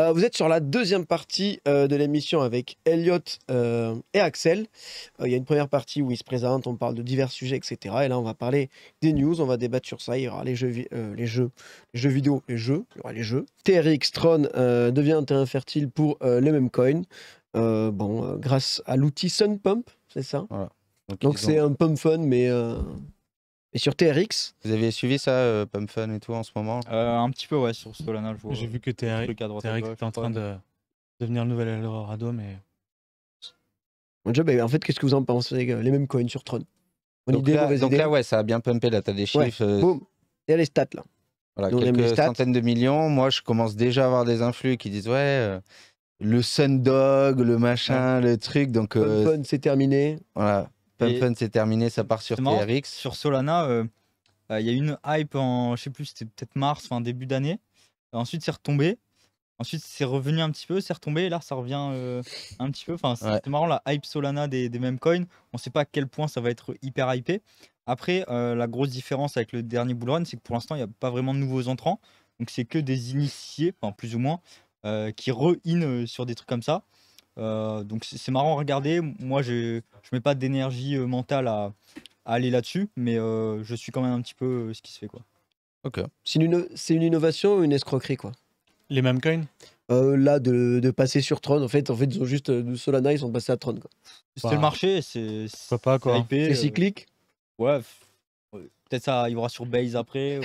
Euh, vous êtes sur la deuxième partie euh, de l'émission avec Elliot euh, et Axel. Il y a une première partie où ils se présentent, on parle de divers sujets, etc. Et là, on va parler des news, on va débattre sur ça. Il y aura les jeux, les jeux, vidéo, les jeux, il y aura les jeux. TRX Tron devient un terrain fertile pour les mêmes coins. bon, grâce à l'outil Sun Pump, c'est ça. Donc, c'est un pump fun, mais et sur TRX Vous avez suivi ça, euh, Pump Fun et tout, en ce moment euh, Un petit peu, ouais, sur Solana. J'ai vu que TRX, était est en train de devenir le nouvel Eldorado, mais. Mon job, en fait, qu'est-ce que vous en pensez euh, Les mêmes coins sur Tron. donc idée, là, donc là, ouais, ça a bien pumpé, là, t'as des chiffres. Et les stats, là. Voilà, quelques centaines de millions. Moi, je commence déjà à avoir des influx qui disent, ouais. le Sundog, le machin, le truc. Donc, Fun, c'est terminé. Voilà. Fun c'est terminé, ça part sur TRX. Sur Solana, euh, bah, il y a eu une hype en, je sais plus, c'était peut-être mars, enfin début d'année. Ensuite, c'est retombé. Ensuite, c'est revenu un petit peu, c'est retombé, là, ça revient euh, un petit peu. Enfin, c'est marrant, la hype Solana des, mêmes coins. On ne sait pas à quel point ça va être hyper hypé. Après, euh, la grosse différence avec le dernier bullrun, c'est que pour l'instant, il n'y a pas vraiment de nouveaux entrants. Donc, c'est que des initiés, plus ou moins, qui re-in sur des trucs comme ça. Euh, donc c'est marrant à regarder. Moi, je mets pas d'énergie euh, mentale à, aller là-dessus, mais euh, je suis quand même un petit peu ce qui se fait. Quoi. Ok. C'est une, c'est une innovation ou une escroquerie quoi Les mêmes coins Là, de, de, passer sur Tron, en fait, en fait, ils ont juste Solana, ils sont passés à Tron. Quoi. C'est le bah, marché, c'est, pas, quoi. C'est, c'est cyclique. Ouais, Peut-être ça aura sur Base après.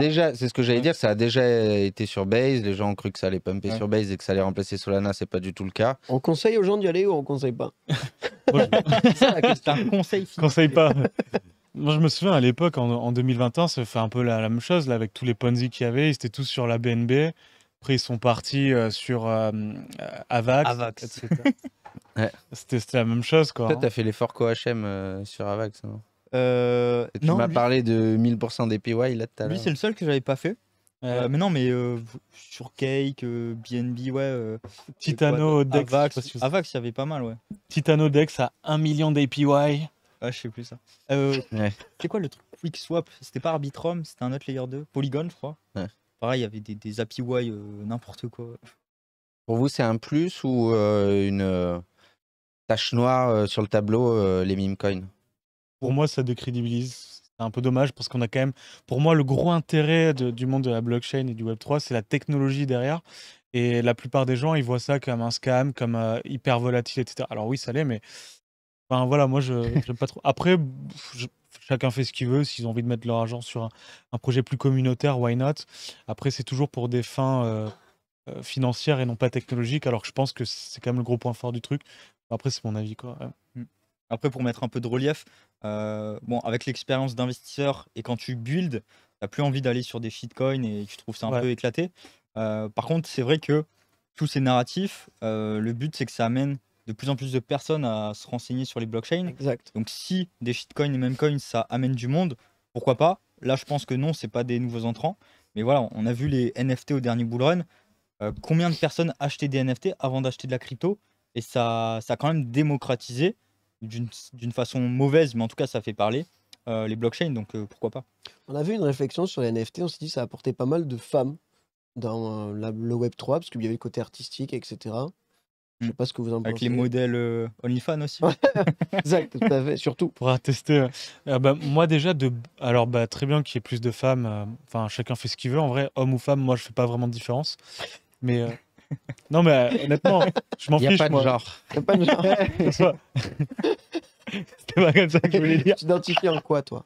déjà, c'est ce que j'allais dire, ça a déjà été sur Base. Les gens ont cru que ça allait pumper sur Base et que ça allait remplacer Solana. C'est pas du tout le cas. On conseille aux gens d'y aller ou on conseille pas C'est conseil. Conseille pas. Moi, je me souviens à l'époque, en, 2021, ça fait un peu la, même chose là, avec tous les Ponzi qu'il y avait. Ils étaient tous sur la BNB. Après, ils sont partis euh, sur euh, euh, Avax. C'était la même chose. Quoi, tu as hein. fait l'effort CoHM sur Avax. Non euh, tu m'as parlé de 1000% d'APY là tout à Lui, c'est le seul que j'avais pas fait. Euh, mais non, mais euh, sur Cake, BNB, ouais. Titano, Dex. Avax, Avax, il y avait pas mal, ouais. Titano, Dex à 1 million d'APY. Ah, je sais plus ça. C'est quoi le truc Quick C'était pas Arbitrum, c'était un autre layer 2. Polygon, je crois. Pareil, il y avait des, des APY, n'importe quoi. Pour vous, c'est un plus ou une tache noire sur le tableau, les meme coins pour moi, ça décrédibilise. C'est un peu dommage parce qu'on a quand même, pour moi, le gros intérêt du monde de la blockchain et du Web3, c'est la technologie derrière. Et la plupart des gens, ils voient ça comme un scam, comme euh, hyper volatile, etc. Alors oui, ça l'est, mais enfin, voilà, moi, je n'aime pas trop. Après, chacun fait ce qu'il veut. S'ils ont envie de mettre leur argent sur un, projet plus communautaire, why not Après, c'est toujours pour des fins euh, euh, financières et non pas technologiques, alors que je pense que c'est quand même le gros point fort du truc. Après, c'est mon avis, quoi. Hmm. Après, pour mettre un peu de relief, euh, bon, avec l'expérience d'investisseur et quand tu build, t'as plus envie d'aller sur des shitcoins et tu trouves ça un peu éclaté. Euh, par contre, c'est vrai que tous ces narratifs, euh, le but c'est que ça amène de plus en plus de personnes à se renseigner sur les blockchains. Exact. Donc si des shitcoins et même coins ça amène du monde, pourquoi pas Là, je pense que non, c'est pas des nouveaux entrants. Mais voilà, on a vu les NFT au dernier bullrun run. combien de personnes achetaient des NFT avant d'acheter de la crypto Et ça, ça a quand même démocratisé d'une façon mauvaise, mais en tout cas, ça fait parler. Euh, les blockchains, donc euh, pourquoi pas. On a vu une réflexion sur les NFT, on s'est dit ça ça apportait pas mal de femmes dans euh, le Web3, parce qu'il y avait le côté artistique, etc. Je sais hmm. pas ce que vous en pensez. Avec les modèles OnlyFans aussi. exact, tout à surtout. Pour attester bah, moi déjà, de... alors bah, très bien qu'il y ait plus de femmes, enfin chacun fait ce qu'il veut, en vrai, homme ou femme, moi je fais pas vraiment de différence. Mais non, mais euh, honnêtement, je m'en fiche. Il n'y a pas de genre. pas ça dire. Tu t'identifies en quoi, toi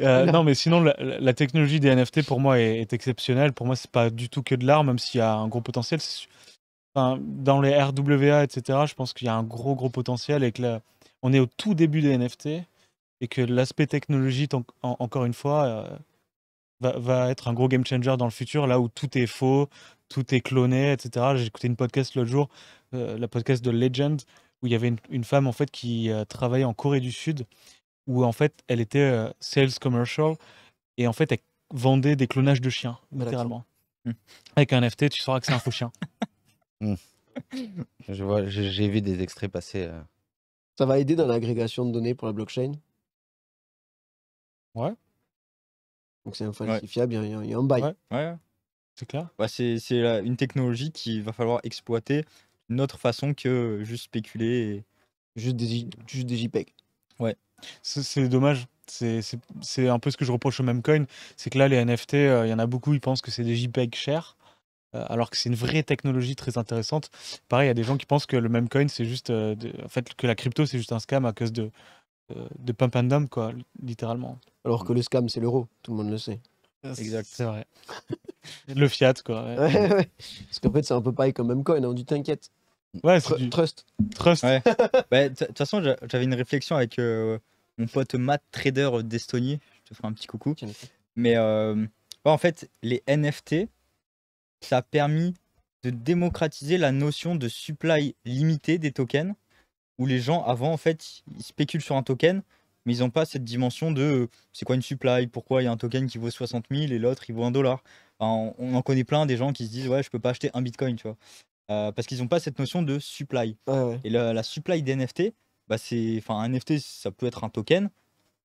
euh, ah, non. mais sinon, la, technologie des NFT pour moi est, exceptionnelle. Pour moi, c'est pas du tout que de l'art, même s'il y a un gros potentiel. Enfin, dans les RWA, etc., je pense qu'il y a un gros, gros potentiel et que on est au tout début des NFT et que l'aspect technologique, encore une fois, euh, va, être un gros game changer dans le futur, là où tout est faux, tout est cloné, etc. J'ai écouté une podcast l'autre jour, euh, la podcast de Legend, où il y avait une, femme en fait qui euh, travaillait en Corée du Sud, où en fait elle était euh, sales commercial et en fait elle vendait des clonages de chiens, littéralement. Hmm. Avec un NFT, tu sauras que c'est un faux chien. Hmm. Je vois, j'ai vu des extraits passer. Ça va aider dans l'agrégation de données pour la blockchain. Ouais. Donc c'est un il y, y, a un bail. Ouais, c'est clair. Bah, c'est une technologie qu'il va falloir exploiter d'une autre façon que juste spéculer. Juste, des, des JPEG. Ouais, c'est dommage. C'est un peu ce que je reproche au même coin. C'est que là, les NFT, euh, il y en a beaucoup, ils pensent que c'est des JPEG chers euh, alors que c'est une vraie technologie très intéressante. Pareil, il y a des gens qui pensent que le même coin, c'est juste, euh, en fait, que la crypto, c'est juste un scam à cause de, euh, de pump and dump, quoi, littéralement. Alors que le scam, c'est l'euro, tout le monde le sait. Exact. C'est vrai. le fiat, quoi. Parce qu'en fait, c'est un peu pareil comme même coin, on hein, dit t'inquiète. Ouais, Trust. Trust. Bah, de toute façon, j'avais une réflexion avec euh, mon pote Matt Trader d'Estonie. Je te ferai un petit coucou. Mais euh, bah, en fait, les NFT, ça a permis de démocratiser la notion de supply limité des tokens où les gens, avant, en fait, ils spéculent sur un token, mais ils n'ont pas cette dimension de euh, c'est quoi une supply, pourquoi il y a un token qui vaut 60 000 et l'autre il vaut 1 dollar. on, en connaît plein des gens qui se disent ouais, je peux pas acheter un bitcoin, tu vois. Euh, parce qu'ils n'ont pas cette notion de supply. Et la, supply des NFT, bah c'est, enfin, un NFT, ça peut être un token,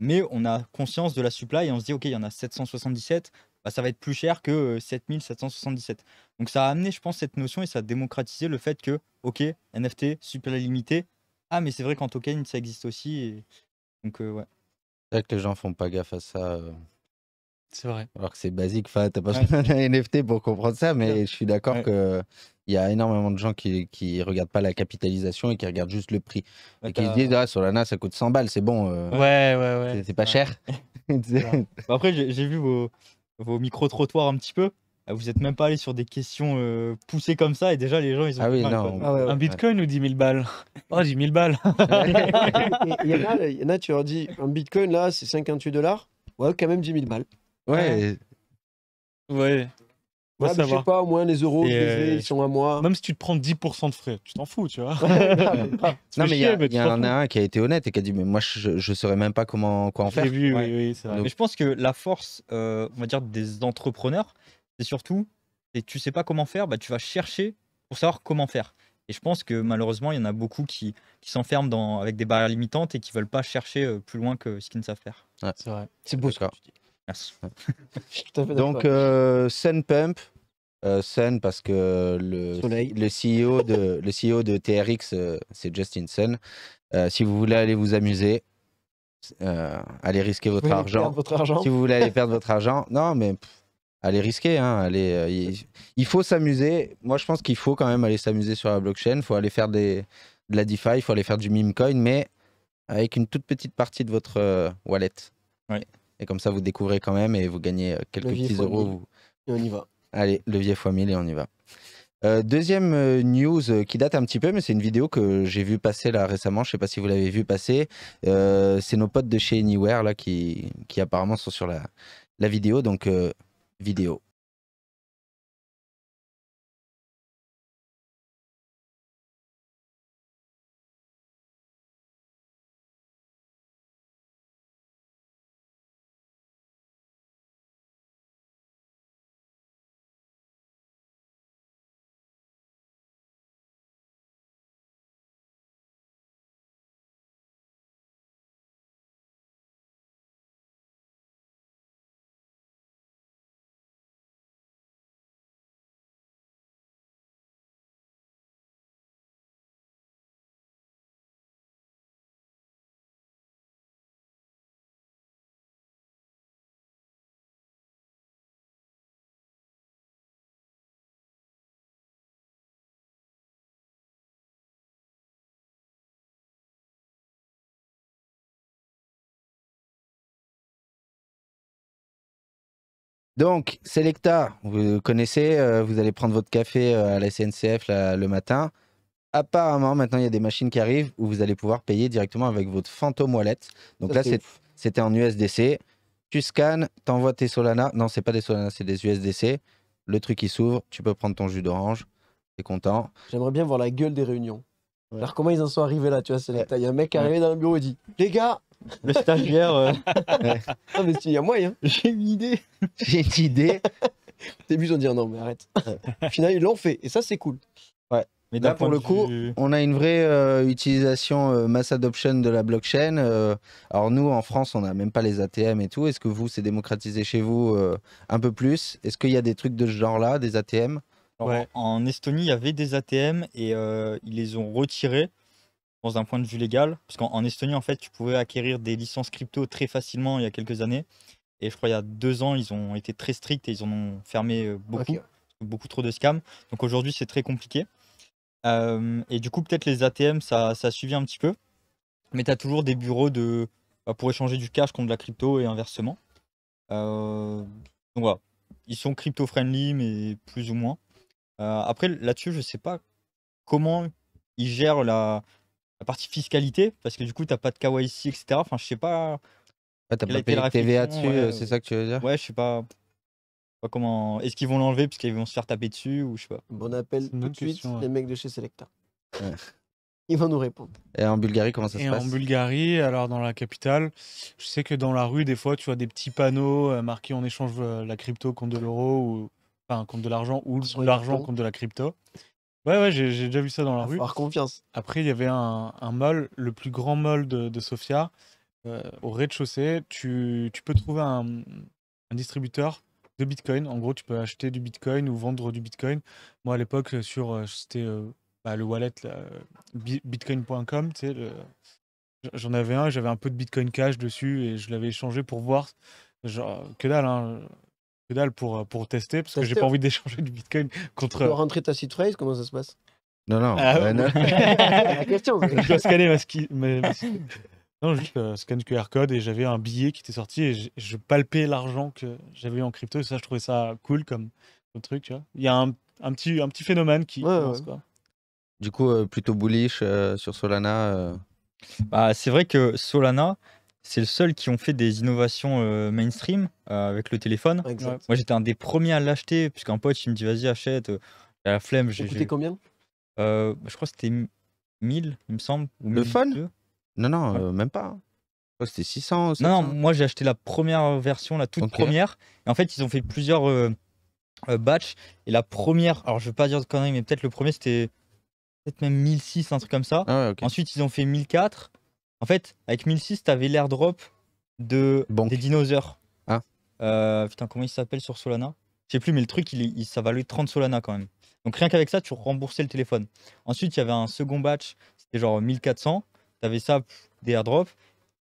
mais on a conscience de la supply et on se dit ok, il y en a 777, bah, ça va être plus cher que 7777. Euh, Donc ça a amené, je pense, cette notion et ça a démocratisé le fait que, ok, NFT, supply limité, ah, mais c'est vrai qu'en token, ça existe aussi. Donc, ouais. C'est vrai que les gens font pas gaffe à ça. C'est vrai. Alors que c'est basique, enfin, t'as pas besoin d'un NFT pour comprendre ça, mais je suis d'accord que il y a énormément de gens qui, qui regardent pas la capitalisation et qui regardent juste le prix. et qui se disent, ah, Solana, ça coûte 100 balles, c'est bon, Ouais, euh, ouais, ouais. c'est- pas cher. Après, j'ai j'ai vu vos, vos micro-trottoirs un petit peu. Vous n'êtes même pas allé sur des questions poussées comme ça et déjà les gens ils ont ah oui, un bitcoin ou 10 000 balles Oh, 10 000 balles il, y en a, y en a, tu leur dis un bitcoin là c'est 58 dollars, ouais, quand même 10 000 balles. Ouais, ouais, Ouais, je sais pas, au moins les euros, ils sont à moi. Même si tu te prends 10% de frais, tu t'en fous, tu vois. non, mais il y, a, en a un qui a été honnête et qui a dit Mais moi, je, je saurais même pas comment quoi en faire. Vu, oui, oui, vrai. Mais je pense que la force, on va dire, des entrepreneurs, c'est surtout, et tu sais pas comment faire, bah, tu vas chercher pour savoir comment faire. Et je pense que malheureusement, il y en a beaucoup qui, qui s'enferment dans, avec des barrières limitantes et qui veulent pas chercher euh, plus loin que ce qu'ils ne savent faire. C'est beau ce que tu dis. Merci. Donc, euh, euh, Sen parce que le, le, CEO, de, le CEO de TRX, euh, c'est Justin Sen. si vous voulez aller vous amuser, allez risquer votre argent. votre argent. Si vous voulez aller perdre votre argent, non, mais allez risquer, hein, euh, il, faut s'amuser. Moi, je pense qu'il faut quand même aller s'amuser sur la blockchain. Il faut aller faire de la DeFi, il faut aller faire du meme coin, mais avec une toute petite partie de votre euh, wallet. Et comme ça, vous découvrez quand même et vous gagnez euh, quelques petits euros. Et on y va. Allez, levier x 1000 et on y va. deuxième news qui date un petit peu, mais c'est une vidéo que j'ai vue passer là récemment. Je ne sais pas si vous l'avez vu passer. c'est nos potes de chez Anywhere là, qui, apparemment sont sur la, vidéo. Donc, vidéo Donc, Selecta, vous connaissez, euh, vous allez prendre votre café euh, à la SNCF le matin. Apparemment, maintenant, il y a des machines qui arrivent où vous allez pouvoir payer directement avec votre Phantom Wallet. Donc là, c'était en USDC. Tu scans, t'envoies tes Solana. Non, c'est pas des Solana, c'est des USDC. Le truc qui s'ouvre, tu peux prendre ton jus d'orange. T'es content. J'aimerais bien voir la gueule des réunions. Alors comment ils en sont arrivés là, tu vois, Selecta Il y a un mec qui est arrivé dans le bureau et dit Les gars, le stagiaire. euh, mais il y a moyen, j'ai une idée. J'ai une idée. Au début, ils ont dit oh non, mais arrête. Finalement, ils l'ont fait. Et ça, c'est cool. Mais Là, pour le coup, On a une vraie euh, utilisation euh, mass adoption de la blockchain. Euh. alors nous, en France, on n'a même pas les ATM et tout. Est-ce que vous, c'est démocratisé chez vous un peu plus Est-ce qu'il y a des trucs de ce genre-là, des ATM En Estonie, il y avait des ATM et ils les ont retirés dans un point de vue légal, parce qu'en Estonie, en fait, tu pouvais acquérir des licences crypto très facilement il y a quelques années. Et je crois il y a deux ans, ils ont été très stricts et ils en ont fermé euh, beaucoup, beaucoup trop de scams. Donc aujourd'hui, c'est très compliqué. Euh, et du coup, peut-être les ATM, ça, ça suivi un petit peu. Mais tu as toujours des bureaux de, bah, pour échanger du cash contre de la crypto et inversement. Euh, donc voilà, ils sont crypto-friendly, mais plus ou moins. après, là-dessus, je sais pas comment ils gèrent la, partie fiscalité, parce que du coup, t'as pas de ici etc. Enfin, je sais pas. t'as pas payé de TVA dessus, euh, c'est ça que tu veux dire Ouais, je sais pas. comment. Est-ce qu'ils vont l'enlever puisqu'ils vont se faire taper dessus ou je sais pas. Bon, appel tout de suite les mecs de chez Selecta. Ils vont nous répondre. Et en Bulgarie, comment ça se passe En Bulgarie, alors dans la capitale, je sais que dans la rue, des fois, tu vois des petits panneaux euh, marqués on échange euh, la crypto contre de l'euro ou enfin contre de l'argent ou l'argent contre de la crypto. Ouais, ouais, j'ai déjà vu ça dans la rue. Par confiance. Après, il y avait un, un mall, le plus grand mall de, Sofia, euh, au rez-de-chaussée. Tu, tu, peux trouver un, distributeur de Bitcoin. En gros, tu peux acheter du Bitcoin ou vendre du Bitcoin. Moi, à l'époque, sur euh, c'était euh, bah, le wallet bitcoin.com, tu sais, j'en avais un, j'avais un peu de Bitcoin Cash dessus et je l'avais échangé pour voir. Genre, que dalle, hein, dalle pour, euh, pour tester parce que j'ai pas envie d'échanger du bitcoin contre. Tu euh, rentrer ta seed phrase Comment ça se passe Non, non. Ah, question. Je dois scanner ma, ski... Non, juste euh, QR code et j'avais un billet qui était sorti et je, palpais l'argent que j'avais en crypto et ça, je trouvais ça cool comme, truc. Tu vois. Il y a un, un, petit, un petit phénomène qui. Du coup, euh, plutôt bullish sur Solana. Bah, c'est vrai que Solana, c'est le seul qui ont fait des innovations euh, mainstream euh, avec le téléphone. Moi, j'étais un des premiers à l'acheter, puisqu'un pote, il me dit, vas-y, achète. J'ai euh, la flemme. J'ai coûté combien bah, Je crois que c'était 1000, il me semble. le fun Non, non, même pas. Hein. c'était 600. Non, moi, j'ai acheté la première version, la toute première. Et en fait, ils ont fait plusieurs batchs. Et la première, alors je veux pas dire de conneries, mais peut-être le premier, c'était peut-être même 1006, un truc comme ça. Ah Ensuite, ils ont fait 1004. En fait, avec 1006, t'avais l'airdrop de... des dinosaures. Ah. Euh, putain, comment il s'appelle sur Solana Je sais plus, mais le truc, il, ça valait 30 Solana quand même. Donc rien qu'avec ça, tu remboursais le téléphone. Ensuite, il y avait un second batch, c'était genre 1400. T'avais ça, des airdrops.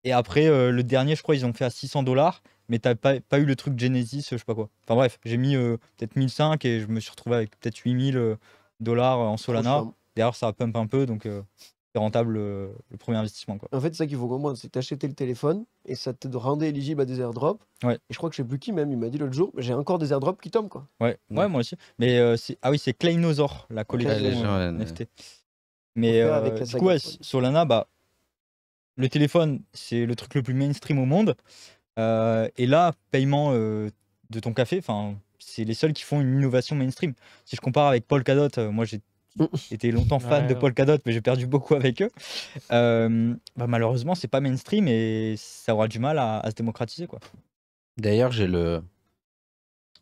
Et après, euh, le dernier, je crois, ils ont fait à 600 dollars, mais t'as pas, pas eu le truc Genesis, je sais pas quoi. Enfin bref, j'ai mis euh, peut-être 1005 et je me suis retrouvé avec peut-être 8000 dollars en Solana. D'ailleurs, ça a pump un peu, donc rentable euh, le premier investissement. Quoi. En fait, c'est ça qu'il faut comprendre, c'est t'acheter le téléphone et ça te rendait éligible à des airdrops. Ouais. Et je crois que je sais plus qui même, il m'a dit l'autre jour, j'ai encore des airdrops qui tombent. Quoi. Ouais. ouais, moi aussi. Mais euh, c'est ah oui, c'est Kleinosaur, la collection Mais euh, avec du coup, Solana, bah, le téléphone, c'est le truc le plus mainstream au monde. et là, paiement de ton café, enfin, c'est les seuls qui font une innovation mainstream. Si je compare avec Paul cadot moi j'ai J'étais longtemps fan de de Polkadot, mais j'ai perdu beaucoup avec eux. Euh, bah, malheureusement, c'est pas mainstream et ça aura du mal à, se démocratiser. quoi. D'ailleurs, j'ai le.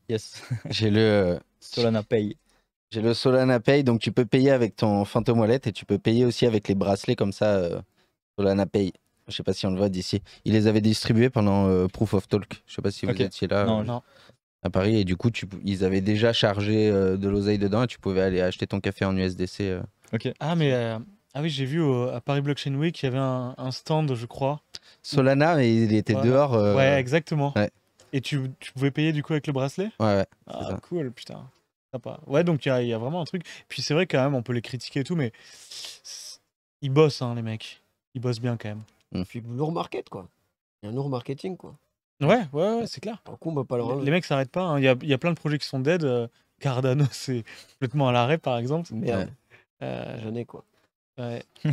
Yes. j'ai le. Solana Pay. J'ai le Solana Pay, donc tu peux payer avec ton Phantom Wallet et tu peux payer aussi avec les bracelets comme ça. Euh, Solana Pay. Je sais pas si on le voit d'ici. Il les avait distribués pendant euh, Proof of Talk. Je sais pas si vous étiez là. Non, euh. non à Paris. Et du coup, ils avaient déjà chargé euh, de l'oseille dedans et tu pouvais aller acheter ton café en USDC. Euh. Ok. Ah, mais euh, ah oui, j'ai vu à Paris Blockchain Week, il y avait un, stand, je crois. Solana, mais il était dehors. Ouais, exactement. ouais. Et tu, tu pouvais payer du coup avec le bracelet ouais, ouais. Ah, cool, putain. Sympa. Ouais, donc il y, a- vraiment un truc. Puis c'est vrai, quand même, on peut les critiquer et tout, mais ils bossent, hein, les mecs. Ils bossent bien quand même. Mm. Puis lourd market, quoi. Il y a un lourd marketing, quoi. Ouais, ouais, c'est clair. pas le les, les mecs s'arrêtent pas. Hein. Il y, y, a, plein de projets qui sont dead. Euh, Cardano, c'est complètement à l'arrêt, par exemple. Mais Euh, J'en ai quoi. Ouais.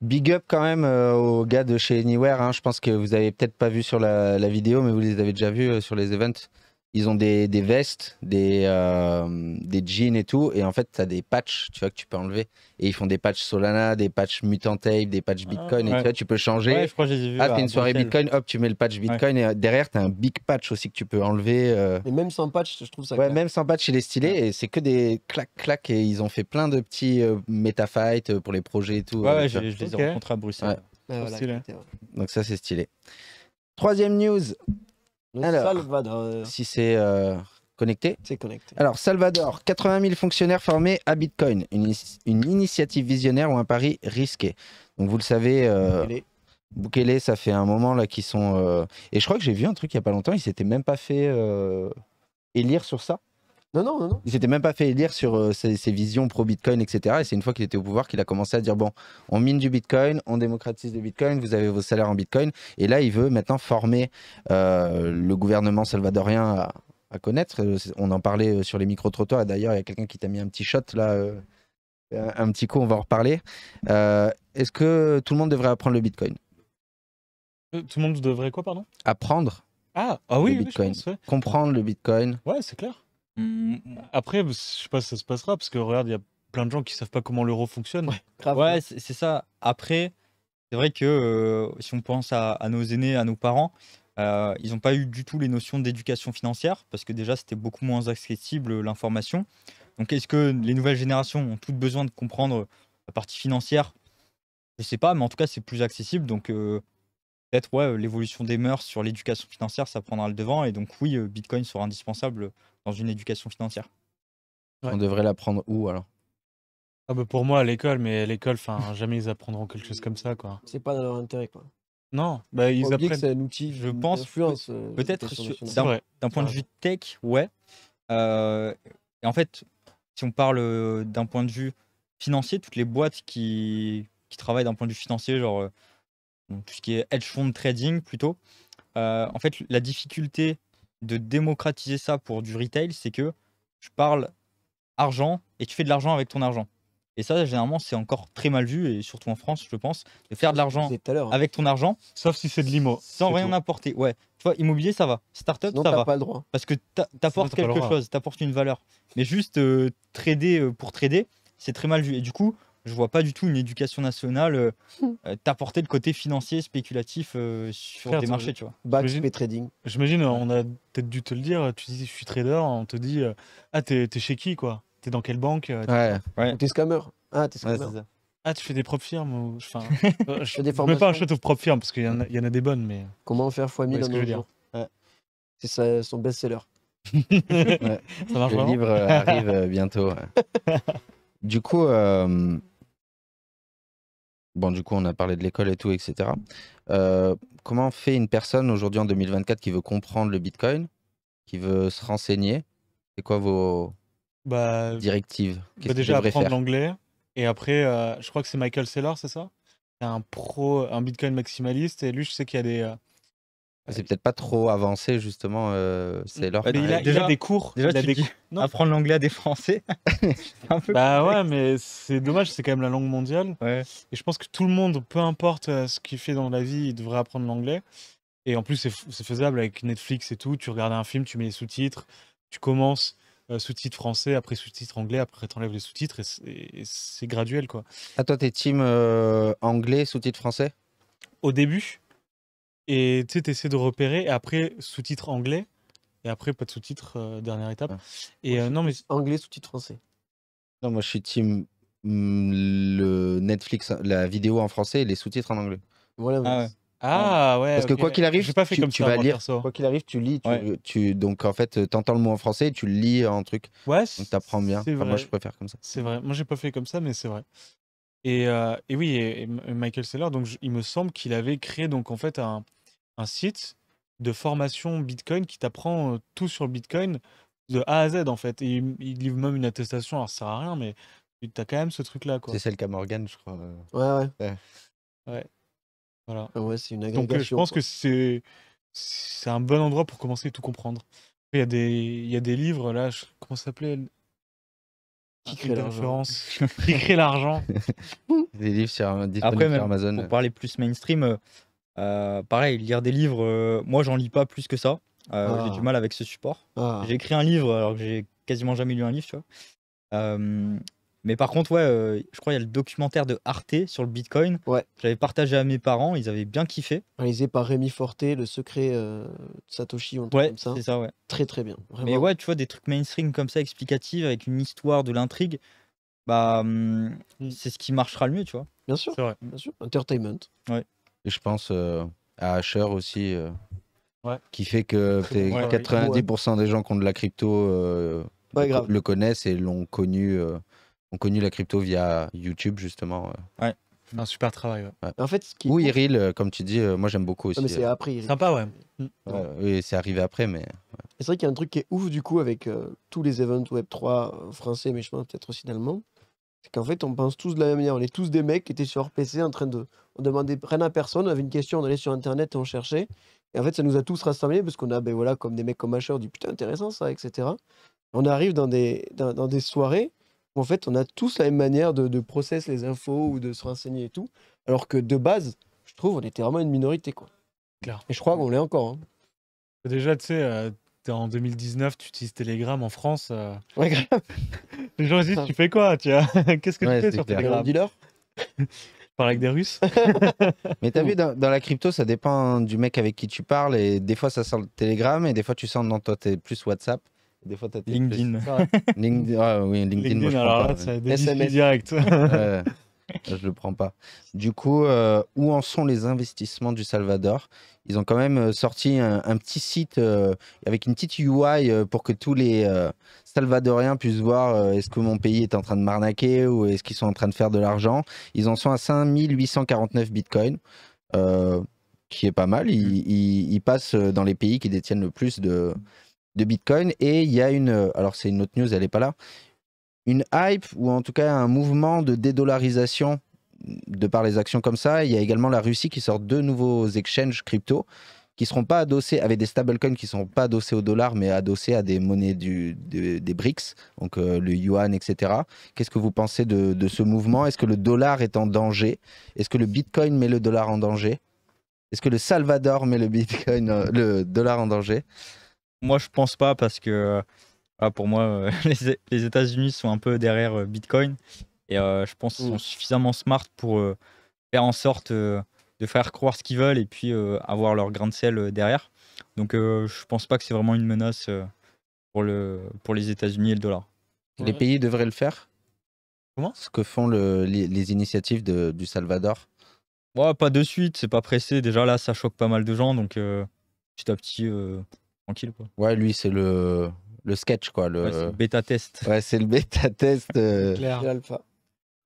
Big up quand même euh, aux gars de chez Anywhere. Hein. Je pense que vous avez peut-être pas vu sur la, la, vidéo, mais vous les avez déjà vus euh, sur les events ils ont des, des vestes, des, euh, des jeans et tout. Et en fait, tu as des patchs, tu vois, que tu peux enlever. Et ils font des patchs Solana, des patchs Tape, des patchs Bitcoin. Et tu vois, tu peux changer. Ouais, je crois que vu, ah, une soirée Bitcoin, hop, tu mets le patch Bitcoin. Et euh, derrière, tu as un big patch aussi que tu peux enlever. Euh. Et même sans patch, je trouve ça. Ouais, même sans patch, il est stylé. Et c'est que des clac-clac. Et ils ont fait plein de petits euh, metafights pour les projets et tout. Ouais, je, les ai rencontrés à Bruxelles. C'est voilà, Donc, ça, c'est stylé. Troisième news. Salvador. Si c'est euh, connecté. C'est Alors, Salvador, 80 000 fonctionnaires formés à Bitcoin. Une, initiative visionnaire ou un pari risqué. Donc, vous le savez, euh, ça fait un moment là qu'ils sont. Euh, et je crois que j'ai vu un truc il n'y a pas longtemps, il s'étaient même pas fait euh, élire sur ça. Non, non, non, Il s'était même pas fait élire sur euh, ses, visions pro-Bitcoin, etc. Et c'est une fois qu'il était au pouvoir qu'il a commencé à dire bon, on mine du Bitcoin, on démocratise le Bitcoin, vous avez vos salaires en Bitcoin. Et là, il veut maintenant former euh, le gouvernement salvadorien à, à, connaître. Euh, on en parlait sur les micro-trottoirs. D'ailleurs, il y a quelqu'un qui t'a mis un petit shot là. un petit coup, on va en reparler. Est-ce que tout le monde devrait apprendre le Bitcoin Tout le monde devrait quoi, pardon Apprendre ah, ah, oui, le Bitcoin. Comprendre le Bitcoin. Ouais, c'est clair. Mm. après, je sais pas si ça se passera, parce que regarde, il y a plein de gens qui savent pas comment l'euro fonctionne. Ouais, c'est ça. Après, c'est vrai que euh, si on pense à, nos aînés, à nos parents, euh, ils n'ont pas eu du tout les notions d'éducation financière, parce que déjà, c'était beaucoup moins accessible euh, l'information. Donc, est-ce que les nouvelles générations ont toutes besoin de comprendre la partie financière Je sais pas, mais en tout cas, c'est plus accessible. Donc, euh, peut-être ouais, l'évolution des mœurs sur l'éducation financière, ça prendra le devant. Et donc oui, Bitcoin sera indispensable dans une éducation financière. On devrait l'apprendre où alors ah bah, Pour moi, à l'école, mais à l'école, jamais ils apprendront quelque chose comme ça. quoi. C'est pas dans leur intérêt. quoi. Non, bah, ils apprennent. C'est un outil, je pense. Euh, peut-être d'un point de vue tech, ouais. Euh, et en fait, si on parle d'un point de vue financier, toutes les boîtes qui, qui travaillent d'un point de vue financier, genre tout ce qui est hedge fund trading plutôt. Euh, en fait, la difficulté de démocratiser ça pour du retail, c'est que je parle argent et tu fais de l'argent avec ton argent. Et ça, généralement, c'est encore très mal vu, et surtout en France, je pense, de faire de l'argent hein. avec ton argent. Sauf si c'est de l'IMO. Sans rien apporter. Ouais. Tu vois, immobilier, ça va. Startup, ça va. pas le droit. Parce que t'apportes quelque chose, apportes une valeur. Mais juste euh, trader euh, pour trader, c'est très mal vu. Et du coup, je vois pas du tout une éducation nationale euh, hmm. euh, t'apporter le côté financier spéculatif euh, sur des marchés, tu vois. Back trading. J'imagine, on a peut-être dû te le dire. Tu dis, je suis trader, on te dit, ah, t'es chez qui, quoi T'es dans quelle banque Ouais. ouais. T'es scammer. Ah, t'es scammer. ah, tu fais des propres firmes enfin, Je, fais des formations. mais pas un un aux propres firmes parce qu'il y, y, en a des bonnes, mais. Comment faire x 1000 ouais, jour C'est son best-seller. Ça marche Le livre arrive bientôt. du coup, bon, du coup, on a parlé de l'école et tout, etc. Euh, comment fait une personne aujourd'hui en 2024 qui veut comprendre le Bitcoin, qui veut se renseigner C'est quoi vos bah, directives bah Déjà apprendre l'anglais. Et après, euh, je crois que c'est Michael Saylor, c'est ça C'est un pro, un Bitcoin maximaliste. Et lui, je sais qu'il y a des, euh, ah, c'est peut-être pas trop avancé, justement. Euh, c'est mm. leur. il bah, a déjà des cours. Déjà, apprendre l'anglais à des Français. bah ouais, mais c'est dommage, c'est quand même la langue mondiale. Et je pense que tout le monde, peu importe euh, ce qu'il fait dans la vie, il devrait apprendre l'anglais. Et en plus, c'est faisable avec Netflix et tout. Tu regardes un film, tu mets les sous-titres, tu commences euh, sous-titres français, après sous-titres anglais, après t'enlèves les sous-titres et c'est graduel quoi. À ah, toi, t'es team anglais, sous-titres français Au début et tu sais, t'essaies de repérer, et après, sous-titres anglais, et après, pas de sous-titres, euh, dernière étape. Ah. Et euh, non, mais. Anglais, sous-titres français. Non, moi, je suis team mm, le Netflix, la vidéo en français et les sous-titres en anglais. Voilà, ah, ah. ah ouais. Parce que quoi qu'il arrive, tu, vas lire. Quoi qu'il arrive, tu lis. Tu, donc en fait, t'entends le mot en français et tu le lis en truc. Ouais. tu t'apprends bien. moi, je préfère comme ça. C'est vrai. Moi, j'ai pas fait comme ça, mais c'est vrai. Et, euh, et oui, et, Michael Seller, donc il me semble qu'il avait créé donc en fait un, un site de formation Bitcoin qui t'apprend tout sur Bitcoin de A à Z en fait. Et il, livre même une attestation, alors ça sert à rien, mais t'as quand même ce truc-là. quoi. C'est celle qu'a Morgan, je crois. Euh. Ouais, ouais. Ouais. Voilà. Ah ouais, c'est une euh, agrégation. Donc je pense que c'est c'est un bon endroit pour commencer à tout comprendre. Il y a des, il y a des livres là, je... comment ça s'appelait qui crée l'argent Qui l'argent Des livres sur, Après, Amazon. Pour euh. parler plus mainstream, euh, pareil, lire des livres, euh, moi j'en lis pas plus que ça. Euh, ah. J'ai du mal avec ce support. Ah. J'ai écrit un livre alors que j'ai quasiment jamais lu un livre, tu vois. mais par contre, ouais, je crois qu'il y a le documentaire de Arte sur le Bitcoin. Ouais. J'avais partagé à mes parents, ils avaient bien kiffé. Réalisé par Rémi Forte, le secret de Satoshi, on ouais, ça. ça, Très très bien. Mais ouais, tu vois, des trucs mainstream comme ça, explicatifs, avec une histoire, de l'intrigue, bah, hum, mm. c'est ce qui marchera le mieux, tu vois. Bien sûr. Vrai. Bien sûr. Entertainment. Ouais je pense euh, à Asher aussi. Euh, qui fait que 90% des gens qui ont de la crypto le, euh, le connaissent et l'ont connu, ont connu la crypto via YouTube justement. Ouais. Un super travail. En fait, Ou Iril, comme tu dis, moi j'aime beaucoup aussi. c'est après. Sympa, ouais. Mm. ouais oui, c'est arrivé après, mais. C'est vrai qu'il y a un truc qui est ouf du coup avec tous les events Web3 français, mais je pense peut-être aussi d'allemand en qu'en fait, on pense tous de la même manière. On est tous des mecs qui étaient sur PC en train de. On demandait rien à personne, on avait une question, on allait sur Internet et on cherchait. Et en fait, ça nous a tous rassemblés parce qu'on a, ben voilà, comme des mecs comme Asher, putain, intéressant ça, etc. On arrive dans des, dans, des soirées où en fait, on a tous la même manière de, processer les infos ou de se renseigner et tout. Alors que de base, je trouve, on était vraiment une minorité, quoi. Et je crois qu'on l'est encore. Hein. Déjà, tu sais, euh, en 2019, tu utilises Telegram en France. Euh. Ouais, grave. Les gens disent, tu fais quoi tu Qu'est-ce que tu fais sur clair. Telegram Dealer Parle avec des Russes. Mais t'as vu, dans, la crypto, ça dépend du mec avec qui tu parles. Et des fois, ça sent le Telegram. Et des fois, tu sens, dans toi, t'es plus WhatsApp. Des fois, t'as LinkedIn. Plus... LinkedIn. LinkedIn, LinkedIn direct. je le prends pas. Du coup, euh, où en sont les investissements du Salvador Ils ont quand même euh, sorti un, petit site euh, avec une petite UI pour que tous les Salvadoriens puissent voir est-ce que mon pays est en train de m'arnaquer ou est-ce qu'ils sont en train de faire de l'argent. Ils en sont à 5849 bitcoins. qui est pas mal, mm. ils, passent dans les pays qui détiennent le plus de, de Et il y a une, alors c'est une autre news, elle n'est pas là, une hype ou en tout cas un mouvement de dédollarisation de par les actions comme ça. Il y a également la Russie qui sort deux nouveaux exchanges crypto qui seront pas adossés avec des stablecoins qui sont pas adossés au dollar mais adossés à des monnaies du, des BRICS, donc euh, le yuan, etc. Qu'est-ce que vous pensez de, ce mouvement Est-ce que le dollar est en danger Est-ce que le bitcoin met le dollar en danger Est-ce que le Salvador met le bitcoin, euh, le dollar en danger Moi, je pense pas parce que euh, ah, pour moi, euh, les, États-Unis sont un peu derrière euh, Bitcoin. Et euh, je pense qu'ils sont mmh. suffisamment smart pour faire en sorte de faire croire ce qu'ils veulent et puis avoir leur grain de sel derrière. Donc je pense pas que c'est vraiment une menace pour, le, pour les États-Unis et le dollar. Les pays devraient le faire Comment Ce que font les, initiatives du Salvador ouais, Pas de suite, c'est pas pressé. Déjà là, ça choque pas mal de gens, donc petit à petit, tranquille. Quoi. Ouais, lui, c'est le, le sketch, quoi. Le... bêta test. Ouais, c'est le bêta test. Euh,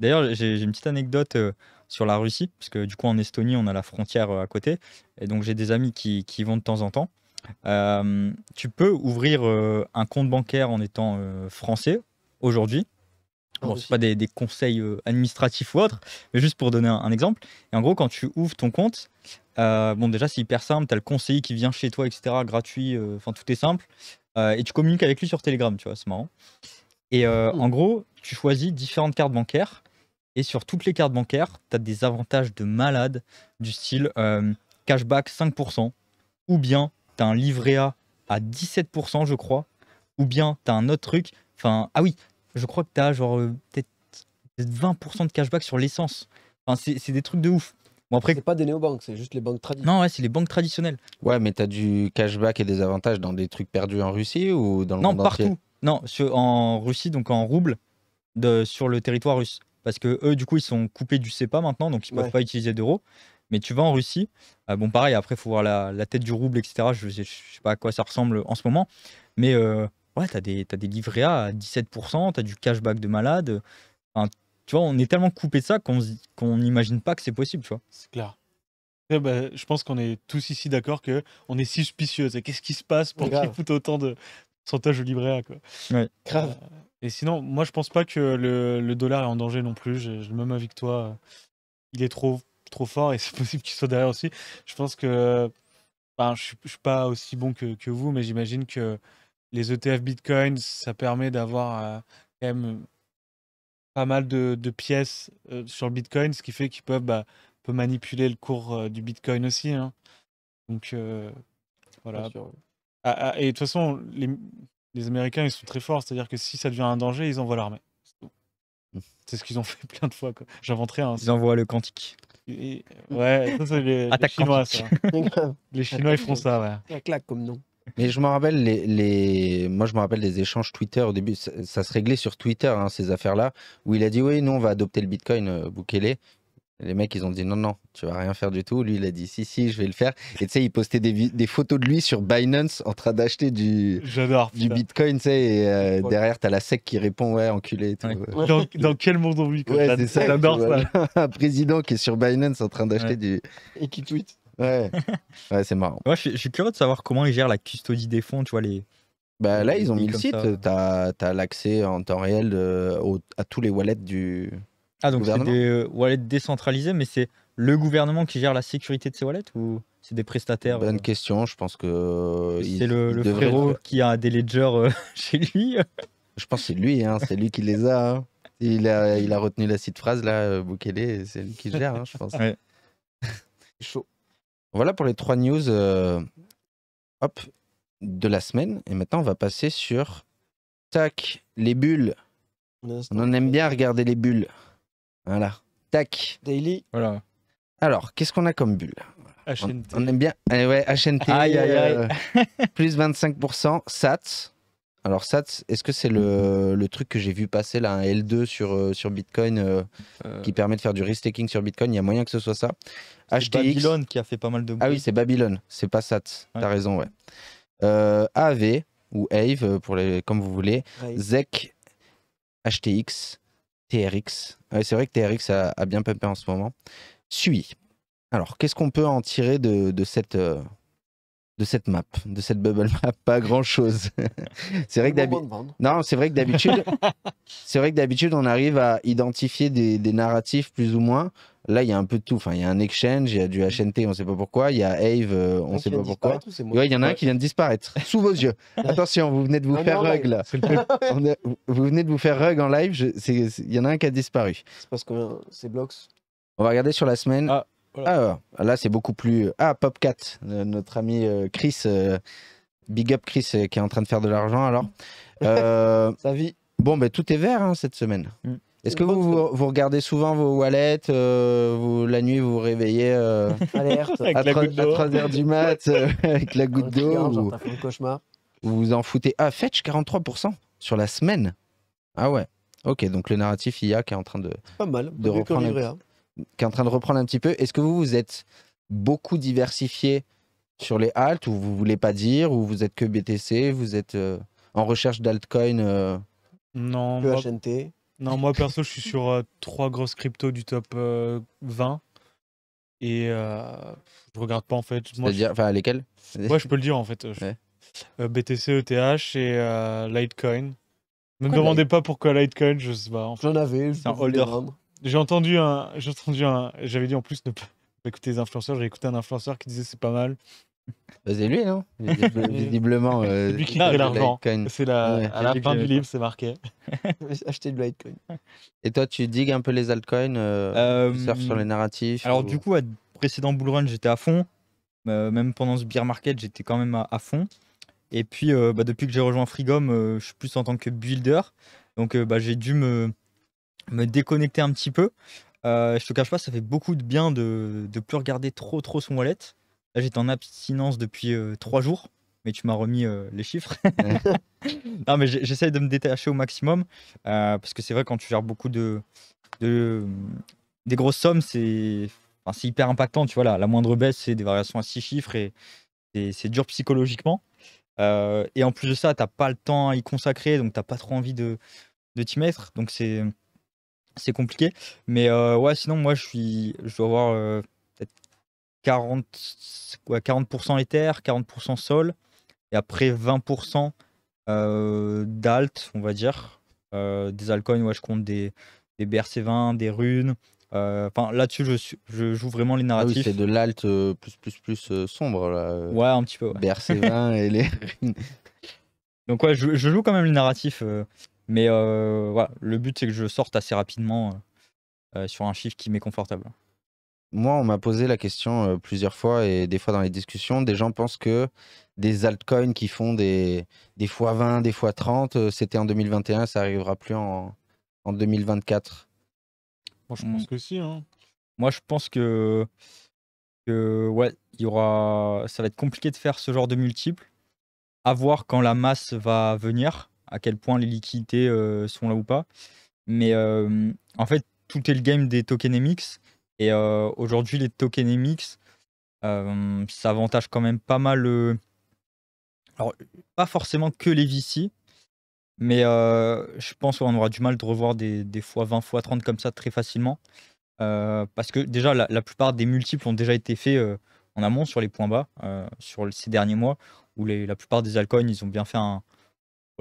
D'ailleurs, j'ai une petite anecdote euh, sur la Russie, parce que du coup, en Estonie, on a la frontière euh, à côté. Et donc, j'ai des amis qui, vont de temps en temps. tu peux ouvrir un compte bancaire en étant français aujourd'hui. Bon, pas des, conseils administratifs ou autres, mais juste pour donner un, exemple. Et en gros, quand tu ouvres ton compte, bon, déjà, c'est hyper simple. Tu as le conseiller qui vient chez toi, etc., gratuit. Enfin, tout est simple. Euh, et tu communiques avec lui sur Telegram, tu vois, c'est marrant. Et euh, hmm. en gros, tu choisis différentes cartes bancaires. Et sur toutes les cartes bancaires, tu as des avantages de malade du style euh, cashback 5%, ou bien tu as un livret A à 17%, je crois, ou bien tu as un autre truc. Enfin, ah oui, je crois que tu as genre peut-être 20% de cashback sur l'essence. Enfin, c'est des trucs de ouf. C'est pas des néobanques, c'est juste les banques traditionnelles. Non, ouais, c'est les banques traditionnelles. Ouais, mais tu as du cashback et des avantages dans des trucs perdus en Russie ou dans le non, monde partout. non, en Russie, donc en rouble, sur le territoire russe. Parce que eux, du coup, ils sont coupés du CEPA maintenant, donc ils ne peuvent pas utiliser d'euros. Mais tu vas en Russie, euh, bon, pareil, après, il faut voir la, tête du rouble, etc. Je ne sais, pas à quoi ça ressemble en ce moment. Mais euh, ouais, tu as, des livrets à 17%, tu as du cashback de malade. Enfin, tu vois, on est tellement coupé de ça qu'on n'imagine pas que c'est possible, tu vois. C'est clair. Eh ben, je pense qu'on est tous ici d'accord que on est suspicieux. Qu'est-ce qui se passe pour qu'il coûte autant de pourcentage au libraire quoi. Grave. Euh, et sinon, moi je pense pas que le, dollar est en danger non plus. je même avec toi. Il est trop trop fort et c'est possible qu'il soit derrière aussi. Je pense que ben, je, ne suis pas aussi bon que, vous, mais j'imagine que les ETF Bitcoin, ça permet d'avoir euh, quand même pas mal de, pièces euh, sur le Bitcoin, ce qui fait qu'ils peuvent bah, manipuler le cours euh, du Bitcoin aussi. Hein. Donc euh, voilà. Ah, ah, et de toute façon, les, les, Américains, ils sont très forts, c'est-à-dire que si ça devient un danger, ils envoient l'armée. C'est ce qu'ils ont fait plein de fois. J'inventerai un. ils envoient le quantique. ouais, ça, les, Chinois, les Chinois, ils font ça, ouais. claque comme nom. Mais je me rappelle les, moi je me rappelle des échanges Twitter au début, ça, se réglait sur Twitter hein, ces affaires-là, où il a dit oui, nous on va adopter le Bitcoin, euh, Les mecs, ils ont dit non, non, tu vas rien faire du tout. Lui, il a dit si, si, je vais le faire. Et tu sais, il postait des, photos de lui sur Binance en train d'acheter du, du Bitcoin, tu sais. Et euh, derrière, t'as la sec qui répond ouais, enculé. Dans, quel monde on vit ouais, ça. Un président qui est sur Binance en train d'acheter du. Et qui tweet. Ouais, ouais c'est marrant. Moi, je, suis curieux de savoir comment ils gèrent la custodie des fonds, tu vois, les... Bah, là, ils ont mis le site, tu as, l'accès en temps réel de, euh, à tous les wallets du Ah, donc c'est des wallets décentralisés, mais c'est le gouvernement qui gère la sécurité de ces wallets ou c'est des prestataires Bonne euh question, je pense que... C'est le, frérot qui a des euh, ledgers chez lui Je pense que c'est lui, hein, c'est lui qui les a. Hein. Il a, il a retenu la site phrase là, Bukele, c'est lui qui gère, hein, je pense. Ouais. Chaud. Voilà pour les trois news euh, hop, de la semaine. Et maintenant, on va passer sur tac, les bulles. On aime bien regarder les bulles. Voilà. Tac. Daily. Voilà. Alors, qu'est-ce qu'on a comme bulle HNT. On, aime bien. Eh ouais, HNT. Aïe, aïe, euh, plus 25%. SATS. Alors Sat, est-ce que c'est mhm. le, truc que j'ai vu passer là, un L2 sur, euh, sur Bitcoin euh, euh. qui permet de faire du risk-taking sur Bitcoin Il y a moyen que ce soit ça. HTX. Babylon qui a fait pas mal de bruit. Ah oui, c'est Babylone, c'est pas Sat, T'as raison, ouais. AV ou AVE, pour les, comme vous voulez. E. ZEC, HTX, TRX. c'est vrai que TRX a, a, bien pumpé en ce moment. SUI. Alors, qu'est-ce qu'on peut en tirer de, de cette de cette map, de cette bubble map, pas grand chose. c'est vrai que d'habitude, non, c'est vrai que d'habitude, c'est vrai que d'habitude on arrive à identifier des, narratifs plus ou moins. Là, il y a un peu de tout. Enfin, il y a un exchange, il y a du mm. HNT, on sait pas pourquoi. Il y a Ave, euh, on sait pas pourquoi. il y en a un qui vient de disparaître sous vos yeux. Attention, vous venez de vous ah, faire rug là. vous venez de vous faire rug en live. Il y en a un qui a disparu. C'est parce que c'est blocks. On va regarder sur la semaine. Ah. Ah, là, c'est beaucoup plus. Euh, ah, Popcat, euh, notre ami euh, Chris. Big up Chris qui est en train de faire de l'argent alors. Sa vie. Bon, ben tout est vert hein, cette semaine. Mm. Est-ce que vous, regardez souvent vos wallets La nuit, vous vous réveillez alerte, avec à, 3, h du mat avec la goutte d'eau ou... cauchemar. Vous vous en foutez. Ah, fetch 43% sur la semaine. Ah ouais. Ok, donc le narratif IA qui est en train de. Pas mal. De reprendre qui est en train de reprendre un petit peu. Est-ce que vous vous êtes beaucoup diversifié sur les alt ou vous voulez pas dire ou vous êtes que BTC, vous êtes euh, en recherche d'altcoins euh... Non, moi, HNT. non, moi perso, je suis sur euh, trois grosses cryptos du top 20 euh, et je regarde pas en fait. C'est-à-dire, enfin, lesquelles Moi, je peux le dire en fait. BTC, ETH et Litecoin. Ne me demandez pas pourquoi Litecoin, je sais pas. J'en avais, C'est un holder. J'ai entendu un. J'avais dit en plus ne pas écouter les influenceurs. J'ai écouté un influenceur qui disait c'est pas mal. Bah, c'est lui, non Visiblement. Euh, c'est lui qui crée l'argent. C'est la, à la fin du livre, c'est marqué. Acheter du Litecoin. Et toi, tu digues un peu les altcoins euh, sur euh, les narratifs Alors, du coup, à précédent bull run, j'étais à fond. même pendant ce beer market, j'étais quand même à, fond. Et puis, bah, depuis que j'ai rejoint Freegom, je suis plus en tant que builder. Donc, bah, j'ai dû me me déconnecter un petit peu. Euh, je te cache pas, ça fait beaucoup de bien de ne plus regarder trop trop son wallet. Là, j'étais en abstinence depuis euh, trois jours, mais tu m'as remis euh, les chiffres. non, mais j'essaie de me détacher au maximum parce que c'est vrai, quand tu gères beaucoup de, des grosses sommes, c'est hyper impactant. Tu vois, là, la moindre baisse, c'est des variations à six chiffres et, c'est dur psychologiquement. et en plus de ça, tu n'as pas le temps à y consacrer, donc tu n'as pas trop envie de, de t'y mettre. Donc, c'est c'est compliqué. Mais euh, ouais, sinon, moi, je suis, je dois avoir euh, peut-être 40, 40% éther, 40% sol, et après 20% euh, d'alt, on va dire. Euh, des altcoins, ouais, je compte des, des BRC20, des runes. Enfin, là-dessus, je, je, joue vraiment les ah narratifs. oui, c'est de l'alt plus, plus, plus sombre, là. Ouais, un petit peu. BRC20 et les runes. Donc ouais, je, je, joue quand même les narratifs mais euh, voilà, le but c'est que je sorte assez rapidement euh, euh, sur un chiffre qui m'est confortable. Moi, on m'a posé la question plusieurs fois et des fois dans les discussions, des gens pensent que des altcoins qui font des, des fois 20, des fois 30, c'était en 2021, ça arrivera plus en, en 2024. Moi, je mm. pense que si. Hein. Moi, je pense que, que ouais, il y aura, ça va être compliqué de faire ce genre de multiples. À voir quand la masse va venir à quel point les liquidités euh, sont là ou pas. Mais euh, en fait, tout est le game des tokenomics. Et euh, aujourd'hui, les tokenomics, ça avantage quand même pas mal. alors, pas forcément que les VC, mais je pense qu'on aura du mal de revoir des, fois 20 fois 30 comme ça très facilement. parce que déjà, la, plupart des multiples ont déjà été faits en amont sur les points bas, sur ces derniers mois, où la plupart des altcoins, ils ont bien fait un,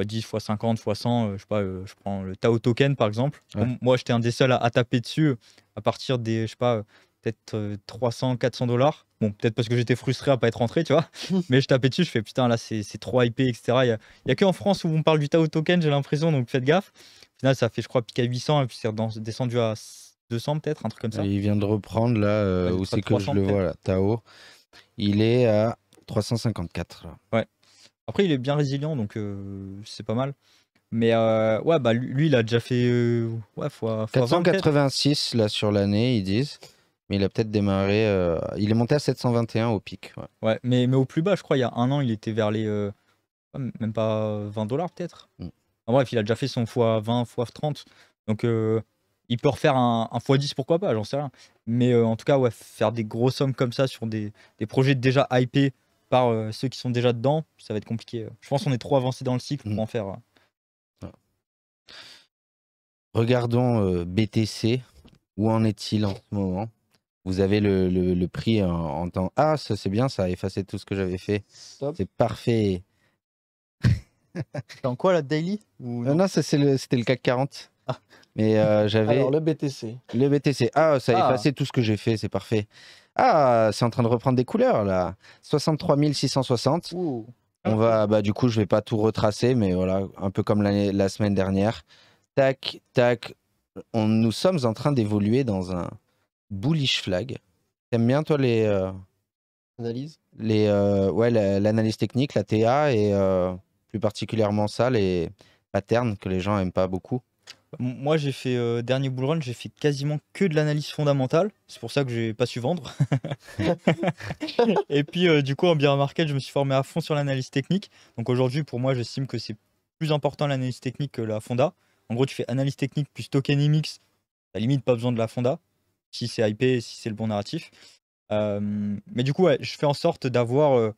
10, fois 50, fois 100, euh, je pas, euh, je prends le Tao Token par exemple. moi, j'étais un des seuls à, taper dessus euh, à partir des, je sais pas, peut-être 300, 400 dollars. Bon, peut-être parce que j'étais frustré à pas être rentré, tu vois. Mais je tapais dessus, je fais putain, là, c'est trop ip etc. Il n'y a, y a que en France où on parle du Tao Token, j'ai l'impression, donc faites gaffe. Au ça fait, je crois, pic à 800 et puis c'est descendu à 200 peut-être, un truc comme ça. il vient de reprendre là, où c'est que je le vois Tao. Il est à 354. Ouais, après, il est bien résilient, donc euh, c'est pas mal. Mais euh, ouais, bah, lui, il a déjà fait 486 euh, là, sur l'année, ils disent. Mais il a peut-être démarré. il est monté à 721 au pic. Ouais, mais, mais au plus bas, je crois, il y a un an, il était vers les. même pas 20 dollars peut-être. Mm. bref, il a déjà fait son x20, x30. Donc il peut refaire un, x10, pourquoi pas, j'en sais rien. Mais en tout cas, ouais, faire des grosses sommes comme ça sur des, des projets déjà hypés par euh, ceux qui sont déjà dedans, ça va être compliqué. Euh. Je pense qu'on est trop avancé dans le cycle pour mm. en faire. Euh. Ah. Regardons BTC. Où en est-il en ce moment vous avez le, le, prix en, temps. Ah, ça c'est bien, ça a effacé tout ce que j'avais fait. C'est parfait. Dans quoi la daily Non, non c'était le, le, CAC 40. Ah. Mais j'avais. Alors le BTC. Le BTC. Ah, ça a ah. effacé tout ce que j'ai fait, c'est parfait. Ah, c'est en train de reprendre des couleurs là. 63 660. On va, bah, du coup, je vais pas tout retracer, mais voilà, un peu comme la semaine dernière. Tac, tac. On, nous sommes en train d'évoluer dans un bullish flag. T'aimes bien, toi, les. Euh, Analyse les, euh, Ouais, l'analyse technique, la TA, et euh, plus particulièrement ça, les patterns que les gens aiment pas beaucoup. Moi, j'ai fait euh, dernier bull run, j'ai fait quasiment que de l'analyse fondamentale. C'est pour ça que j'ai pas su vendre. et puis, euh, du coup, en bien market, je me suis formé à fond sur l'analyse technique. Donc aujourd'hui, pour moi, j'estime que c'est plus important l'analyse technique que la fonda. En gros, tu fais analyse technique plus tokenomics. À la limite, pas besoin de la fonda si c'est IP si c'est le bon narratif. Euh, mais du coup, je fais en sorte d'avoir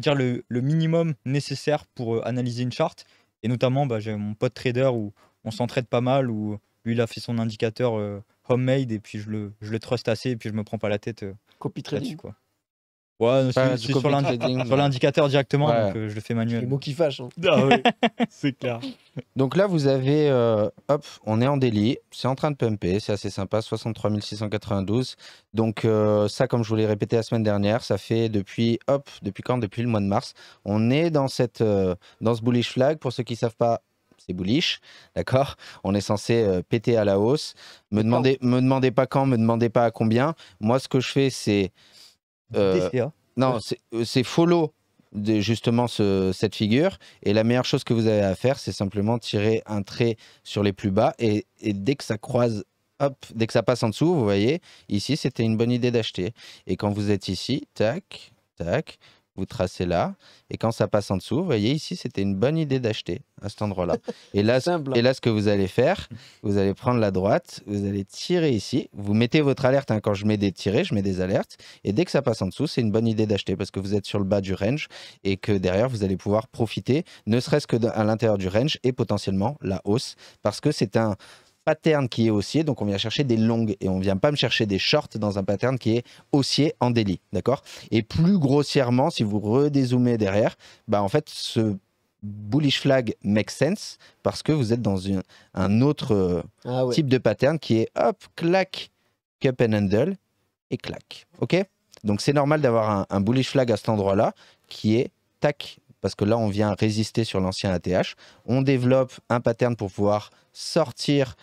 dire le, minimum nécessaire pour analyser une charte. Et notamment, bah, j'ai mon pote trader ou on s'entraide pas mal ou lui il a fait son indicateur euh, homemade et puis je le, je trust assez et puis je me prends pas la tête euh, copy trading quoi ouais c'est sur l'indicateur directement donc euh, je le fais manuel le mot qui fâche hein. ah c'est clair donc là vous avez hop on est en délit c'est en train de pumper c'est assez sympa 63 692 donc ça comme je vous l'ai répété la semaine dernière ça fait depuis hop depuis quand depuis le mois de mars on est dans cette dans ce bullish flag pour ceux qui savent pas c'est bullish, d'accord On est censé euh, péter à la hausse. Me demandez, me demandez pas quand, me demandez pas à combien. Moi, ce que je fais, c'est euh, hein. non, euh, c'est follow de justement ce, cette figure. Et la meilleure chose que vous avez à faire, c'est simplement tirer un trait sur les plus bas. Et, et, dès que ça croise, hop, dès que ça passe en dessous, vous voyez, ici, c'était une bonne idée d'acheter. Et quand vous êtes ici, tac, tac, vous tracez là, et quand ça passe en dessous, vous voyez ici, c'était une bonne idée d'acheter à cet endroit-là. Et là, et là, ce que vous allez faire, vous allez prendre la droite, vous allez tirer ici, vous mettez votre alerte, hein, quand je mets des tirés, je mets des alertes, et dès que ça passe en dessous, c'est une bonne idée d'acheter parce que vous êtes sur le bas du range et que derrière, vous allez pouvoir profiter, ne serait-ce que à l'intérieur du range et potentiellement la hausse, parce que c'est un pattern qui est haussier, donc on vient chercher des longues et on vient pas me chercher des shorts dans un pattern qui est haussier en délit, d'accord Et plus grossièrement, si vous redézoomez derrière, bah en fait ce bullish flag makes sense parce que vous êtes dans un autre euh, ah type de pattern qui est hop, clac, cup and handle et clac, ok Donc c'est normal d'avoir un bullish flag à cet endroit-là qui est tac, parce que là, on vient résister sur l'ancien ATH. On développe un pattern pour pouvoir sortir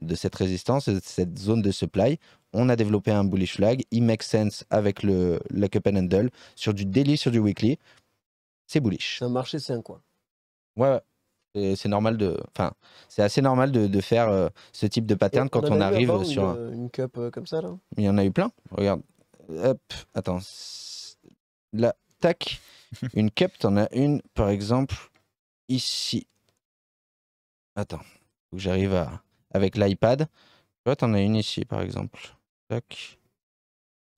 de cette résistance, de cette zone de supply. On a développé un bullish flag. Il makes sense avec le, cup and handle. Sur du daily, sur du weekly, c'est bullish. C'est un marché, c'est un coin. Ouais, c'est normal de, enfin, c'est assez normal de, faire euh, ce type de pattern quand on arrive sur une, une cup euh, comme ça là. Il y en a eu plein. Regarde, hop, attends, là, tac, une cup, t'en as une, par exemple, ici. Attends, que j'arrive à... avec l'iPad. Tu vois, t'en as une ici, par exemple. Tac.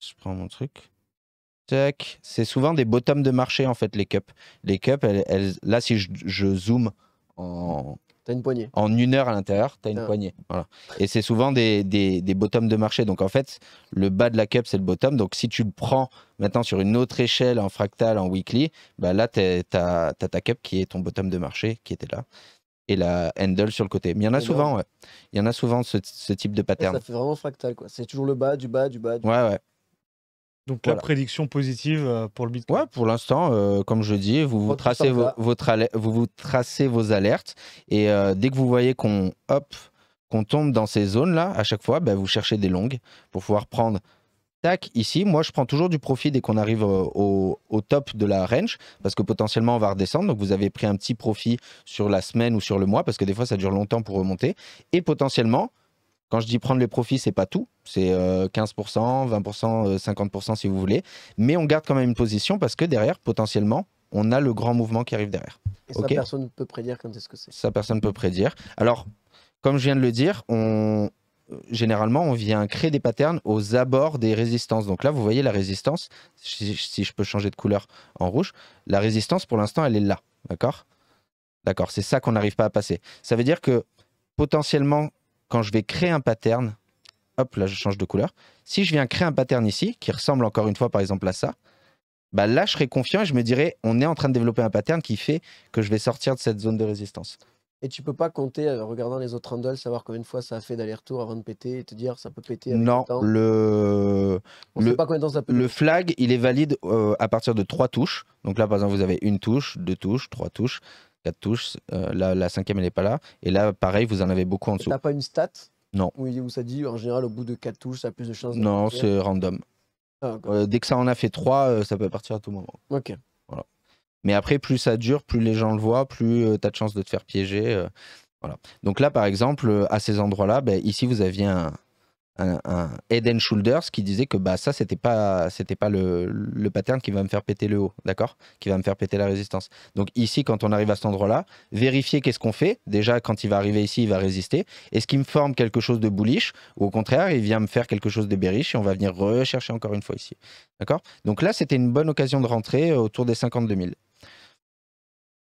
Je prends mon truc. Tac. C'est souvent des bottoms de marché, en fait, les cups. Les cups, elles, là, si je, je zoome en, une poignée. En une heure à l'intérieur, t'as une ah. poignée. Voilà. Et c'est souvent des, des, des bottoms de marché. Donc en fait, le bas de la cup, c'est le bottom. Donc si tu le prends maintenant sur une autre échelle en fractal, en weekly, bah là, t'as as, ta cup qui est ton bottom de marché qui était là et la handle sur le côté. Mais il y en a souvent, ouais. il y en a souvent ce, type de pattern. ça fait vraiment fractal, quoi. C'est toujours le bas, du bas, du bas. ouais, ouais. Donc la prédiction positive euh, pour le Bitcoin. Ouais, pour l'instant, euh, comme je dis, vous, tracez, vos, vous, tracez vos alertes et euh, dès que vous voyez qu'on hop, qu'on tombe dans ces zones-là, à chaque fois, bah, vous cherchez des longues pour pouvoir prendre. Tac, ici, moi je prends toujours du profit dès qu'on arrive au, au, top de la range parce que potentiellement on va redescendre. Donc vous avez pris un petit profit sur la semaine ou sur le mois parce que des fois ça dure longtemps pour remonter. Et potentiellement, quand je dis prendre les profits, c'est pas tout. C'est 15%, 20%, 50% si vous voulez. Mais on garde quand même une position parce que derrière, potentiellement, on a le grand mouvement qui arrive derrière. Et ça, personne ne peut prédire quand est-ce que c'est. Ça, personne ne peut prédire. Alors, comme je viens de le dire, on... Euh, généralement, on vient créer des patterns aux abords des résistances. Donc là, vous voyez la résistance, si, si je peux changer de couleur en rouge, la résistance, pour l'instant, elle est là. D'accord D'accord, c'est ça qu'on n'arrive pas à passer. Ça veut dire que potentiellement, quand je vais créer un pattern, hop là je change de couleur, si je viens créer un pattern ici, qui ressemble encore une fois par exemple à ça, bah là je serai confiant et je me dirais on est en train de développer un pattern qui fait que je vais sortir de cette zone de résistance. Et tu peux pas compter, en euh, regardant les autres handles, savoir combien de fois ça a fait d'aller-retour avant de péter et te dire ça peut péter. non, le, le... ça le flag, il est valide euh, à partir de trois touches. Donc là, par exemple, vous avez une touche, deux touches, trois touches touches. Euh, la, cinquième, elle n'est pas là. Et là, pareil, vous en avez beaucoup en dessous. pas une stat Non. oui où, ça dit en général, au bout de quatre touches, ça a plus de chances Non, c'est random. Ah, euh, dès que ça en a fait trois euh, ça peut partir à tout moment. Ok. Voilà. Mais après, plus ça dure, plus les gens le voient, plus tu as de chances de te faire piéger. voilà. Donc là, par exemple, à ces endroits-là, ben, ici, vous aviez un, un, Eden shoulders qui disait que bah, ça, c'était pas, c'était pas le, le, pattern qui va me faire péter le haut, d'accord Qui va me faire péter la résistance. Donc ici, quand on arrive à cet endroit-là, vérifier qu'est-ce qu'on fait. Déjà, quand il va arriver ici, il va résister. Est-ce qu'il me forme quelque chose de bullish Ou au contraire, il vient me faire quelque chose de bearish et on va venir rechercher encore une fois ici, d'accord Donc là, c'était une bonne occasion de rentrer euh, autour des 52 000.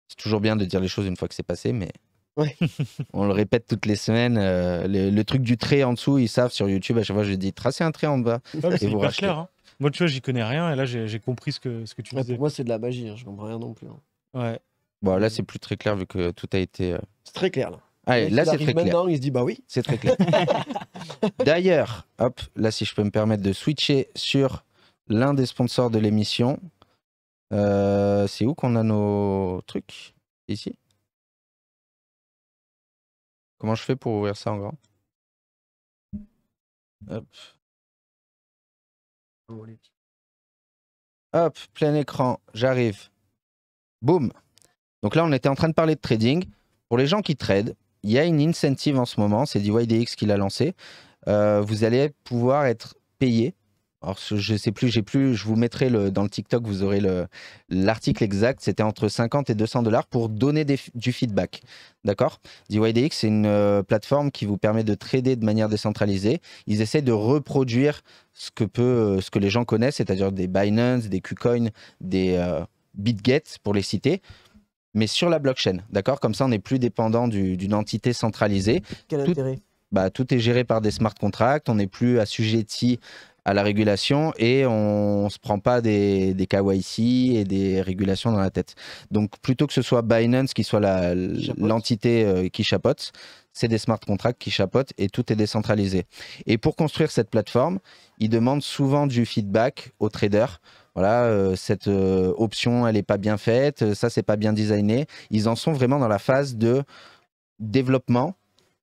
C'est toujours bien de dire les choses une fois que c'est passé, mais on le répète toutes les semaines. Euh, le, truc du trait en dessous, ils savent sur YouTube, à chaque fois, je dis tracez un trait en bas. c'est et Clair, hein. Moi, tu vois, j'y connais rien et là, j'ai compris ce que, ce que tu disais. Pour moi, c'est de la magie, hein, je comprends rien non plus. Hein. Ouais. Bon, là, c'est plus très clair vu que tout a été. Euh, c'est très clair là. Ah, là, c'est très clair. Maintenant, il se dit bah oui. C'est très clair. D'ailleurs, hop, là, si je peux me permettre de switcher sur l'un des sponsors de l'émission. Euh, c'est où qu'on a nos trucs Ici Comment je fais pour ouvrir ça en grand Hop. plein écran, j'arrive. Boum. Donc là, on était en train de parler de trading. Pour les gens qui tradent, il y a une incentive en ce moment, c'est DYDX qui l'a lancé. Euh, vous allez pouvoir être payé alors je sais plus, j'ai plus, je vous mettrai le, dans le TikTok, vous aurez l'article exact. C'était entre 50 et 200 dollars pour donner du feedback. D'accord DYDX, c'est une euh, plateforme qui vous permet de trader de manière décentralisée. Ils essaient de reproduire ce que, peut, euh, ce que les gens connaissent, c'est-à-dire des Binance, des KuCoin, des euh, BitGet pour les citer mais sur la blockchain, d'accord Comme ça, on n'est plus dépendant d'une entité centralisée. Quel tout, intérêt bah, Tout est géré par des smart contracts, on n'est plus assujetti à la régulation et on, ne se prend pas des, des KYC et des régulations dans la tête. Donc plutôt que ce soit Binance qui soit l'entité euh, qui chapote, c'est des smart contracts qui chapotent et tout est décentralisé. Et pour construire cette plateforme, ils demandent souvent du feedback aux traders. Voilà, euh, cette euh, option, elle n'est pas bien faite, ça, c'est pas bien designé. Ils en sont vraiment dans la phase de développement.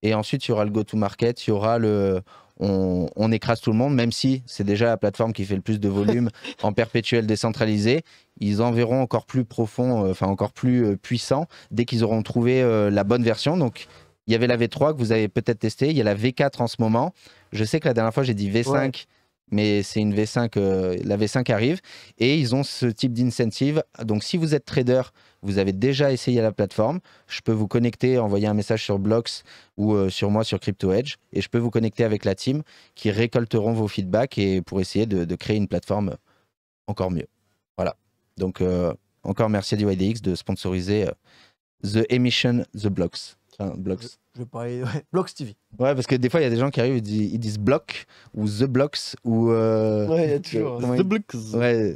Et ensuite, il y aura le go-to-market, il y aura le on, écrase tout le monde, même si c'est déjà la plateforme qui fait le plus de volume en perpétuel décentralisé. Ils en verront encore plus profond, euh, enfin encore plus euh, puissant dès qu'ils auront trouvé euh, la bonne version. Donc il y avait la V3 que vous avez peut-être testé, il y a la V4 en ce moment. Je sais que la dernière fois j'ai dit V5, mais c'est une V5, euh, la V5 arrive et ils ont ce type d'incentive. Donc si vous êtes trader, vous avez déjà essayé la plateforme, je peux vous connecter, envoyer un message sur Blocks ou euh, sur moi sur CryptoEdge et je peux vous connecter avec la team qui récolteront vos feedbacks et pour essayer de, créer une plateforme encore mieux. Voilà. Donc euh, encore merci à DYDX de sponsoriser The Emission The blocks je vais pas. Ouais. Blocks TV. Ouais, parce que des fois, il y a des gens qui arrivent, ils disent, ils ou The Blocks ou. Euh... Ouais, il y a toujours. The Blocks. Ouais.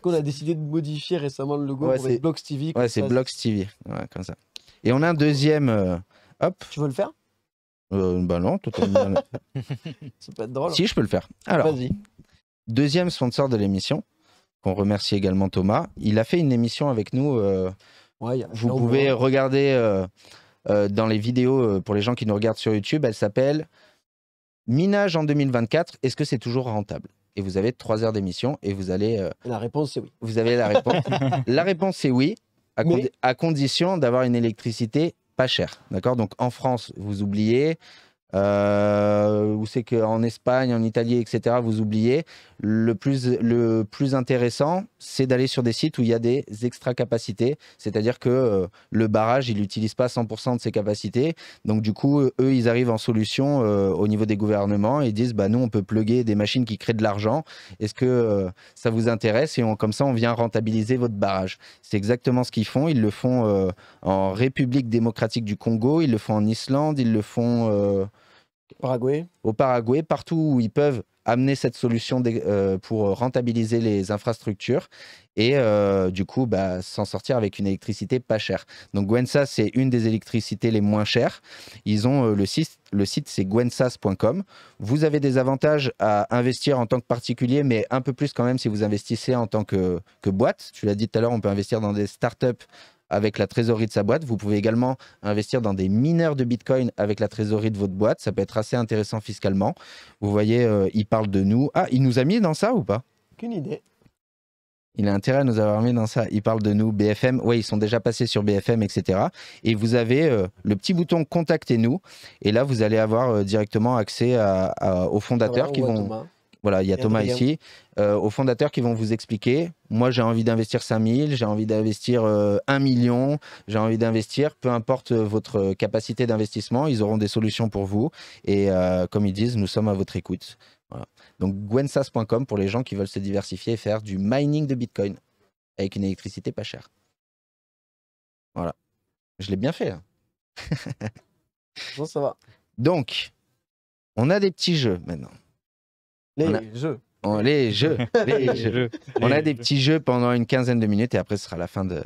qu'on a décidé de modifier récemment le logo pour pour Blocks TV. Ouais, c'est Blocks TV. Ouais, comme ça. Et on a un deuxième. Euh, hop. Tu veux le faire euh, Bah non, totalement. c'est pas drôle. Si, je peux le faire. Alors. Vas-y. Deuxième sponsor de l'émission, qu'on remercie également Thomas. Il a fait une émission avec nous. Euh, ouais, Vous pouvez hein. regarder euh, euh, dans les vidéos euh, pour les gens qui nous regardent sur YouTube. Elle s'appelle Minage en 2024. Est-ce que c'est toujours rentable Et vous avez trois heures d'émission et vous allez. Euh, la réponse, c'est oui. Vous avez la réponse. la réponse, c'est oui, à condition d'avoir une électricité pas chère. D'accord Donc en France, vous oubliez euh, où c'est qu'en Espagne, en Italie, etc., vous oubliez. Le plus, le plus intéressant, c'est d'aller sur des sites où il y a des extra capacités, c'est-à-dire que euh, le barrage, il n'utilise pas 100% de ses capacités. Donc, du coup, eux, ils arrivent en solution euh, au niveau des gouvernements et disent bah, nous, on peut plugger des machines qui créent de l'argent. Est-ce que euh, ça vous intéresse Et comme ça, on vient rentabiliser votre barrage. C'est exactement ce qu'ils font. Ils le font en République démocratique du Congo, ils le font en Islande, ils le font. Paraguay. au Paraguay, partout où ils peuvent amener cette solution euh, pour rentabiliser les infrastructures et euh, du coup bah, s'en sortir avec une électricité pas chère. Donc Gwensas c'est une des électricités les moins chères. Ils ont euh, le site, le site c'est gwensas.com. Vous avez des avantages à investir en tant que particulier, mais un peu plus quand même si vous investissez en tant que, que boîte. Tu l'as dit tout à l'heure, on peut investir dans des startups, avec la trésorerie de sa boîte. Vous pouvez également investir dans des mineurs de Bitcoin avec la trésorerie de votre boîte. Ça peut être assez intéressant fiscalement. Vous voyez, euh, il parle de nous. Ah, il nous a mis dans ça ou pas Aucune idée. Il a intérêt à nous avoir mis dans ça. Il parle de nous, BFM. Oui, ils sont déjà passés sur BFM, etc. Et vous avez euh, le petit bouton Contactez-nous. Et là, vous allez avoir euh, directement accès aux ah fondateurs qui vont. Voilà, il y a Thomas ici, euh, aux fondateurs qui vont vous expliquer. Moi, j'ai envie d'investir 5000, j'ai envie d'investir 1 euh, million, j'ai envie d'investir, peu importe euh, votre capacité d'investissement, ils auront des solutions pour vous. Et comme ils disent, nous sommes à votre écoute. Donc, gwensas.com pour les gens qui veulent se diversifier et faire du mining de Bitcoin avec une électricité pas chère. Voilà. Je l'ai bien fait. Hein. bon, ça va. Donc, on a des petits jeux maintenant. Oh, les jeux. On, les jeux. On a des petits jeux pendant une quinzaine de minutes et après, ce sera la fin de,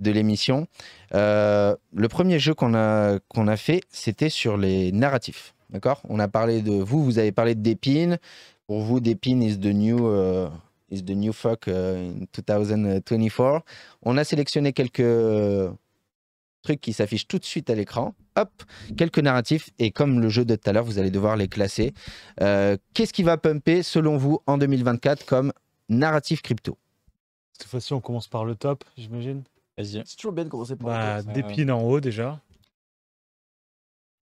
l'émission. Euh, le premier jeu qu'on a, fait, c'était sur les narratifs. D'accord On a parlé de vous, vous avez parlé de Dépine. Pour vous, Dépine is the new. Euh, is new fuck euh, in 2024. On a sélectionné quelques trucs qui s'affichent tout de suite à l'écran hop, quelques narratifs. Et comme le jeu de tout à l'heure, vous allez devoir les classer. Euh, qu'est-ce qui va pumper, selon vous, en 2024 comme narratif crypto De toute façon, on commence par le top, j'imagine. Vas-y. C'est toujours bien de commencer par le bah, top. Des en haut, déjà.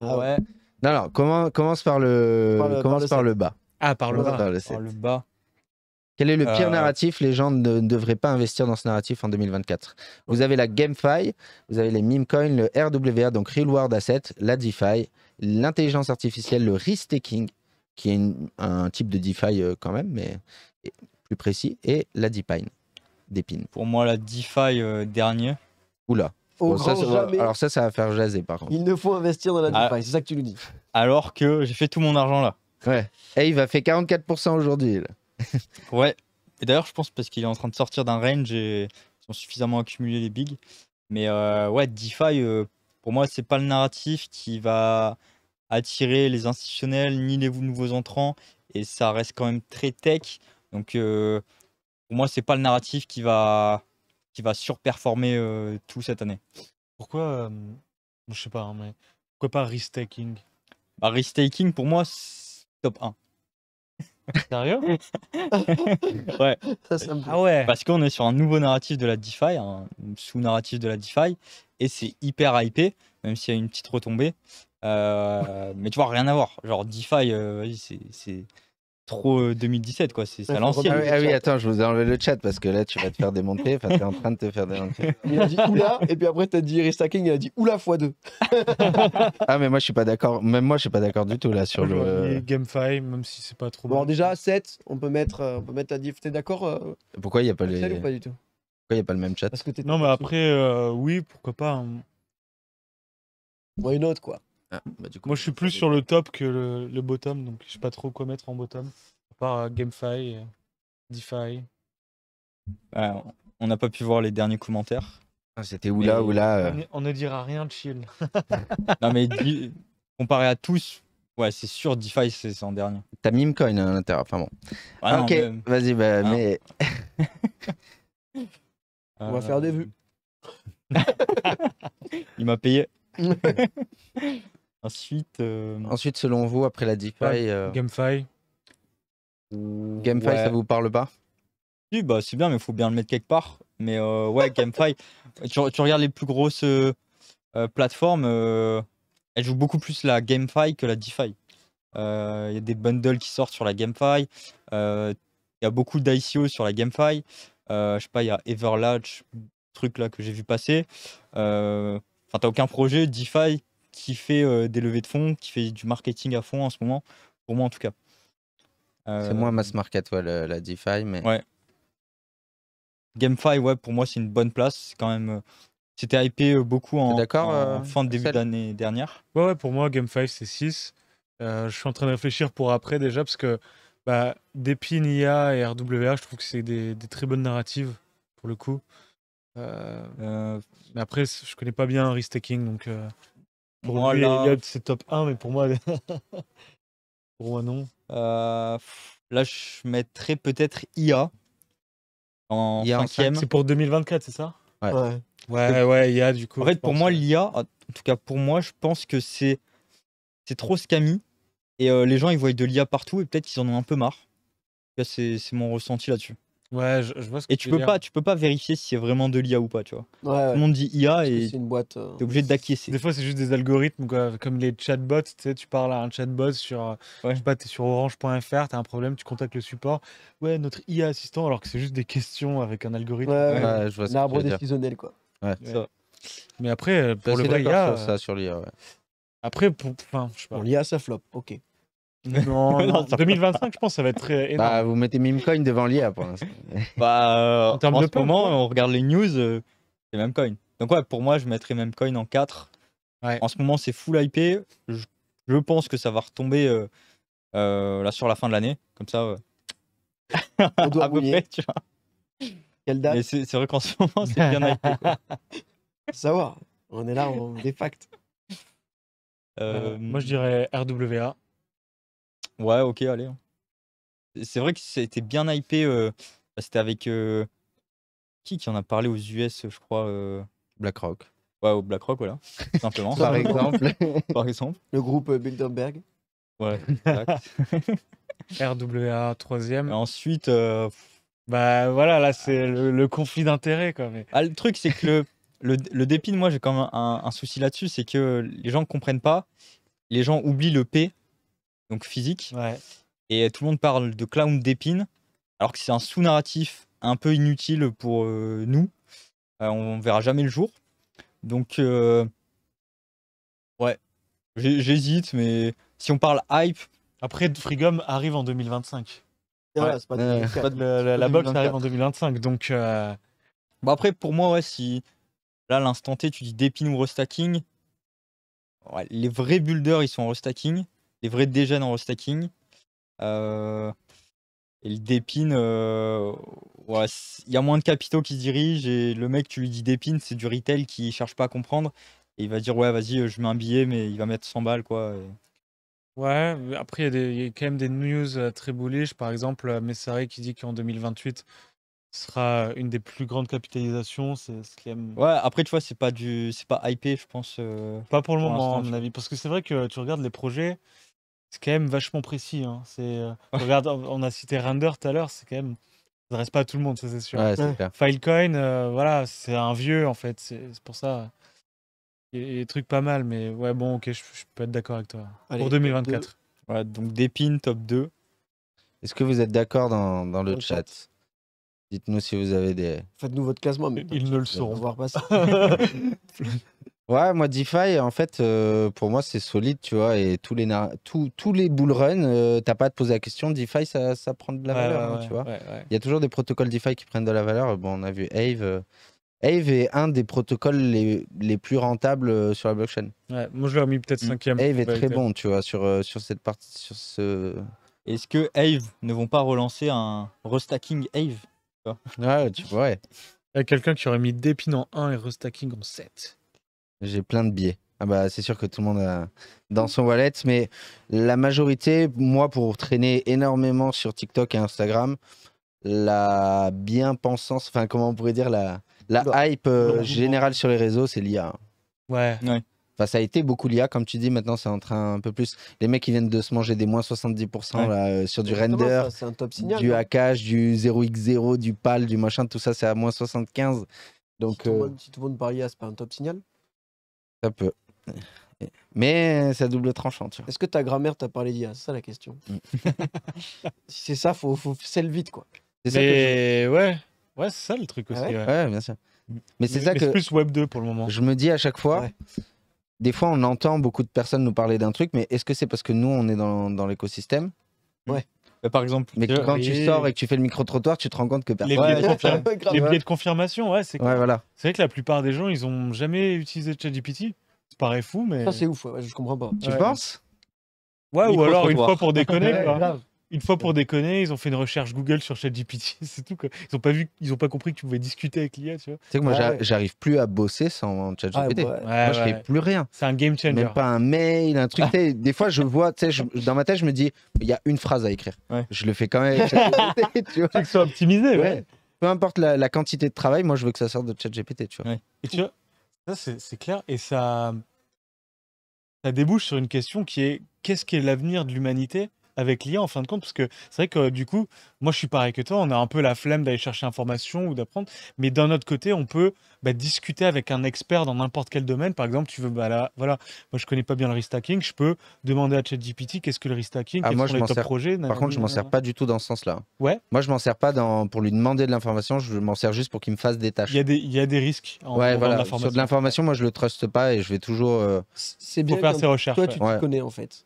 Ah, ah ouais. Non, non, commence par le, commence par le, bas. Ah, par le, bas. par le bas. Quel est le pire euh, narratif Les gens ne, devraient pas investir dans ce narratif en 2024. Vous avez la GameFi, vous avez les MemeCoins, le RWA, donc Real World Asset, la DeFi, l'intelligence artificielle, le risk taking, qui est un type de DeFi euh, quand même, mais plus précis, et la DePine. DePine. Pour moi, la DeFi dernière. Euh, dernier. Oula. alors ça, ça va faire jaser par contre. Il ne faut investir dans la ah. DeFi, c'est ça que tu nous dis. Alors que j'ai fait tout mon argent là. Ouais. Et eh, il va fait 44% aujourd'hui. ouais. Et d'ailleurs, je pense parce qu'il est en train de sortir d'un range et ils ont suffisamment accumulé les bigs. Mais euh, ouais, DeFi, euh, pour moi, c'est pas le narratif qui va attirer les institutionnels ni les nouveaux entrants. Et ça reste quand même très tech. Donc euh, pour moi, c'est pas le narratif qui va, qui va surperformer tout cette année. Pourquoi, je sais pas, hein, mais pourquoi pas restaking taking bah, pour moi, top 1. Sérieux Ouais. Ça, ah ouais. Parce qu'on est sur un nouveau narratif de la DeFi, un sous-narratif de la DeFi, et c'est hyper hypé, même s'il y a une petite retombée. Euh, mais tu vois, rien à voir. Genre, DeFi, euh, c'est trop 2017, euh, quoi. C'est à l'ancien. Ah, oui, ah attends, je vous ai enlevé le chat parce que là, tu vas te faire démonter. Enfin, t'es en train de te faire démonter. Il a dit oula, et puis après, t'as dit Restacking, il a dit oula fois deux. ah, mais moi, je suis pas d'accord. Même moi, je suis pas d'accord du tout là sur le. Game 5, même si c'est pas trop. Bon, Bon déjà, 7, on peut mettre, euh, on peut mettre la diff. T'es d'accord euh, Pourquoi il y a pas le pas du tout Pourquoi il y a pas le même chat parce que Non, mais après, oui, pourquoi pas. une hein. autre, quoi. Ah, bah, Moi, bah, je suis plus sur le top que le, bottom, donc je sais pas trop quoi mettre en bottom, à part euh, GameFi, DeFi. on n'a pas pu voir les derniers commentaires. Ah, c'était oula, là où euh On ne dira rien de chill. Non, mais comparé à tous, ouais, c'est sûr, DeFi, c'est en dernier. T'as Mimcoin hein, à l'intérieur. Enfin bon. Ah ok, vas-y, bah, mais. On va faire des vues. Euh, il m'a payé. Ensuite, euh, Ensuite, selon vous, après la DeFi. Euh, GameFi. GameFi, ça vous parle pas Oui, bah, c'est bien, mais il faut bien le mettre quelque part. Mais euh, ouais, GameFi, tu, regardes les plus grosses plateformes, elles jouent beaucoup plus la GameFi que la DeFi. Il y a des bundles qui sortent sur la GameFi. Il y a beaucoup d'ICO sur la GameFi. je sais pas, il y a Everlatch, truc là que j'ai vu passer. Enfin, t'as aucun projet DeFi qui fait euh, des levées de fonds, qui fait du marketing à fond en ce moment, pour moi en tout cas. C'est moins euh, mass market, la DeFi, mais. Ouais. GameFi, ouais, pour moi, c'est une bonne place. c'est quand même. Euh, c'était hypé beaucoup en, fin de début d'année dernière. Ouais, ouais, pour moi, GameFi, c'est 6. je suis en train de réfléchir pour après déjà, parce que bah, Depin, IA et RWA, je trouve que c'est des, très bonnes narratives, pour le coup. mais après, je connais pas bien Ristaking, donc. Pour voilà. c'est top 1, mais pour moi, pour moi non. Euh, là, je mettrais peut-être IA en cinquième. C'est pour 2024, c'est ça ouais. ouais. Ouais, ouais, IA du coup. En fait, pour moi, l'IA, en tout cas pour moi, je pense que c'est c'est trop scammy et euh, les gens ils voient de l'IA partout et peut-être qu'ils en ont un peu marre. C'est mon ressenti là-dessus. Ouais, je, vois ce que et tu, peux dire. pas, tu peux pas vérifier si c'est vraiment de l'IA ou pas, tu vois. Tout le monde dit IA et une euh, T'es obligé d'acquiescer. Des fois, c'est juste des algorithmes quoi, comme les chatbots. Tu sais, tu parles à un chatbot sur, euh, je sais pas, t'es sur orange.fr, t'as un problème, tu contactes le support. Ouais, notre IA assistant, alors que c'est juste des questions avec un algorithme. Ouais, je vois décisionnel quoi. Ouais. Ça. Mais après, euh, pour le vrai IA, ça, sur l'IA. Après, pour, enfin, je sais pas. Pour l'IA, ça flop. Ok. Non, non, 2025, je pense, ça va être très bah, énorme. vous mettez Memecoin devant l'IA pour l'instant. Bah, euh, en termes de ce moment, on regarde les news, euh, c'est Memecoin. Donc, ouais, pour moi, je mettrais Memecoin en 4. En ce moment, c'est full IP. Je, pense que ça va retomber euh, là sur la fin de l'année. Comme ça, on doit à peu près, tu vois. Quelle date c'est, vrai qu'en ce moment, c'est bien IP. Quoi. Faut savoir, on est là, on défact facto. moi, je dirais RWA. Ouais, OK, allez. Hein. C'est vrai que c'était bien hypé, euh, bah, c'était avec, euh, qui qui en a parlé aux US, je crois, Black euh? BlackRock. Ouais, au BlackRock, voilà, simplement. Par exemple, Par exemple. le groupe, Bilderberg. Ouais, RWA troisième. Et ensuite, Bah, voilà, là, c'est ah. le conflit d'intérêts, quoi, mais ah, le truc, c'est que le le moi, j'ai quand même un un souci là-dessus, c'est que les gens ne comprennent pas, les gens oublient le P donc physique. Et tout le monde parle de clown d'épine, alors que c'est un sous-narratif un peu inutile pour euh, nous. Euh, on verra jamais le jour. Donc, euh, ouais, j'hésite, mais si on parle hype. Après, Freegum arrive en 2025. Ah, ouais, ouais, pas de, la, la, box arrive en 2025, donc. Bon après, pour moi, ouais, si. Là, l'instant T, tu dis d'épine ou restacking. les vrais builders, ils sont en restacking vrai vrais en stacking euh, et le Dépine, euh, ouais il y a moins de capitaux qui se dirigent et le mec, tu lui dis Dépine, c'est du retail qui cherche pas à comprendre. Et il va dire, ouais, vas-y, euh, je mets un billet, mais il va mettre 100 balles, quoi. Ouais, après, il y, a quand même des news très bullish. Par exemple, Messari qui dit qu'en 2028 sera une des plus grandes capitalisations. C'est ce Ouais, après, tu vois, c'est pas du, c'est pas hypé, je pense. Pas pour le moment, à mon avis. Parce que c'est vrai que tu regardes les projets, c'est quand même vachement précis. Hein. C'est, euh, regarde, on a cité Render tout à l'heure, c'est quand même. Ça s'adresse pas à tout le monde, ça c'est sûr. Filecoin, euh, voilà, c'est un vieux en fait, c'est pour ça. a des trucs pas mal, mais ouais, bon, ok, je, peux être d'accord avec toi. pour 2024. Voilà, donc Dépine, top 2. Est-ce que vous êtes d'accord dans, dans, le, chat, Dites-nous si vous avez des. Faites-nous votre casement, mais ils ne le sauront. voir ça Ouais, moi, DeFi, en fait, euh, pour moi, c'est solide, tu vois. Et tous les, tous, tous les euh, t'as pas à te poser la question. DeFi, ça, prend de la valeur, hein, tu vois. Il y a toujours des protocoles DeFi qui prennent de la valeur. Bon, on a vu Aave. Aave euh, est un des protocoles les, les, plus rentables sur la blockchain. Ouais, moi, je l'ai mis peut-être mm. cinquième. Aave est très bon, tu vois, sur, sur cette partie. Sur ce... Est-ce que Aave ne vont pas relancer un restacking Ave Ouais, tu vois. Il y a quelqu'un qui aurait mis Dépine en 1 et restacking en 7. J'ai plein de biais, Ah bah, c'est sûr que tout le monde a dans son wallet, mais la majorité, moi, pour traîner énormément sur TikTok et Instagram, la bien-pensance, enfin, comment on pourrait dire, la, la bah, hype euh, générale sur les réseaux, c'est l'IA. Ouais. Enfin, ça a été beaucoup l'IA, comme tu dis, maintenant c'est en train un peu plus. Les mecs, ils viennent de se manger des moins 70% euh, sur du render, signal, du hackage, du 0x0, du PAL, du machin, tout ça, c'est à moins 75. Donc, si, tout le euh, monde, si tout le monde c'est pas un top signal peu peut. Mais ça double tranchant. Est-ce que ta grand-mère t'a parlé d'IA C'est ça la question. Mm. c'est ça, faut, faut vite quoi. C'est ça ouais, ouais c'est ça le truc aussi. Ah bien sûr. Mm. Mais c'est ça que. C'est plus Web 2 pour le moment. Je me dis à chaque fois. Des fois, on entend beaucoup de personnes nous parler d'un truc, mais est-ce que c'est parce que nous, on est dans, dans l'écosystème Ouais. Mais bah, par exemple, mais quand tu sors et que tu fais le micro-trottoir, tu te rends compte que Les billets, de, billets de confirmation, ouais, c'est ouais, voilà. vrai que la plupart des gens, ils ont jamais utilisé ChatGPT. Ça paraît fou, mais. Ça, c'est ouf, je comprends pas. Tu penses Ouais, ou alors une fois pour déconner. Une fois pour déconner, ils ont fait une recherche Google sur ChatGPT, c'est tout. Ils n'ont pas vu, ils ont pas compris que tu pouvais discuter avec l'IA, tu vois. Tu sais que moi, ah j'arrive plus à bosser sans ChatGPT. Ah, bah moi, je fais plus rien. C'est un game changer. Même pas un mail, un truc. Des fois, je vois, tu dans ma tête, je me dis, il y a une phrase à écrire. Je le fais quand même. Avec tu vois. que soit optimisé, Peu importe la, quantité de travail, moi, je veux que ça sorte de ChatGPT, tu vois. Et tu vois, ça, c'est clair, et ça, ça débouche sur une question qui est qu'est-ce qu'est l'avenir de l'humanité avec l'IA en fin de compte, parce que c'est vrai que euh, du coup, moi je suis pareil que toi, on a un peu la flemme d'aller chercher information ou d'apprendre, mais d'un autre côté, on peut bah, discuter avec un expert dans n'importe quel domaine. Par exemple, tu veux, bah voilà, moi je connais pas bien le restacking, je peux demander à ChatGPT qu'est-ce que le restacking, ah, quels moi, je les Par contre, je m'en sers pas du tout dans ce sens-là. Ouais. Moi, je m'en sers pas dans... pour lui demander de l'information, je m'en sers juste pour qu'il me fasse des tâches. Il y a des, risques en voilà. Sur l'information, moi je le truste pas et je vais toujours. Euh, c'est bien. faire ses recherches. Toi, tu te connais en fait.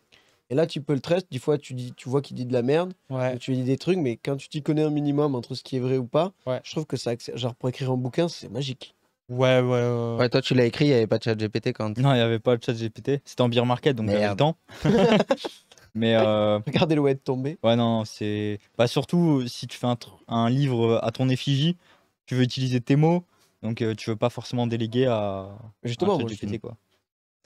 Et là, tu peux le tresser, Des fois, tu, dis, tu vois qu'il dit de la merde, tu lui dis des trucs, mais quand tu t'y connais un minimum entre ce qui est vrai ou pas, je trouve que ça, genre pour écrire un bouquin, c'est magique. Ouais, ouais, ouais, toi, tu l'as écrit, il n'y avait pas de chat GPT quand Non, il n'y avait pas de chat GPT. C'était en beer market, donc il y temps. mais euh, regardez le web tomber. Ouais, non, c'est. Bah, surtout euh, si tu fais un, livre euh, à ton effigie, tu veux utiliser tes mots, donc tu veux pas forcément déléguer à. Justement, à un GPT, quoi.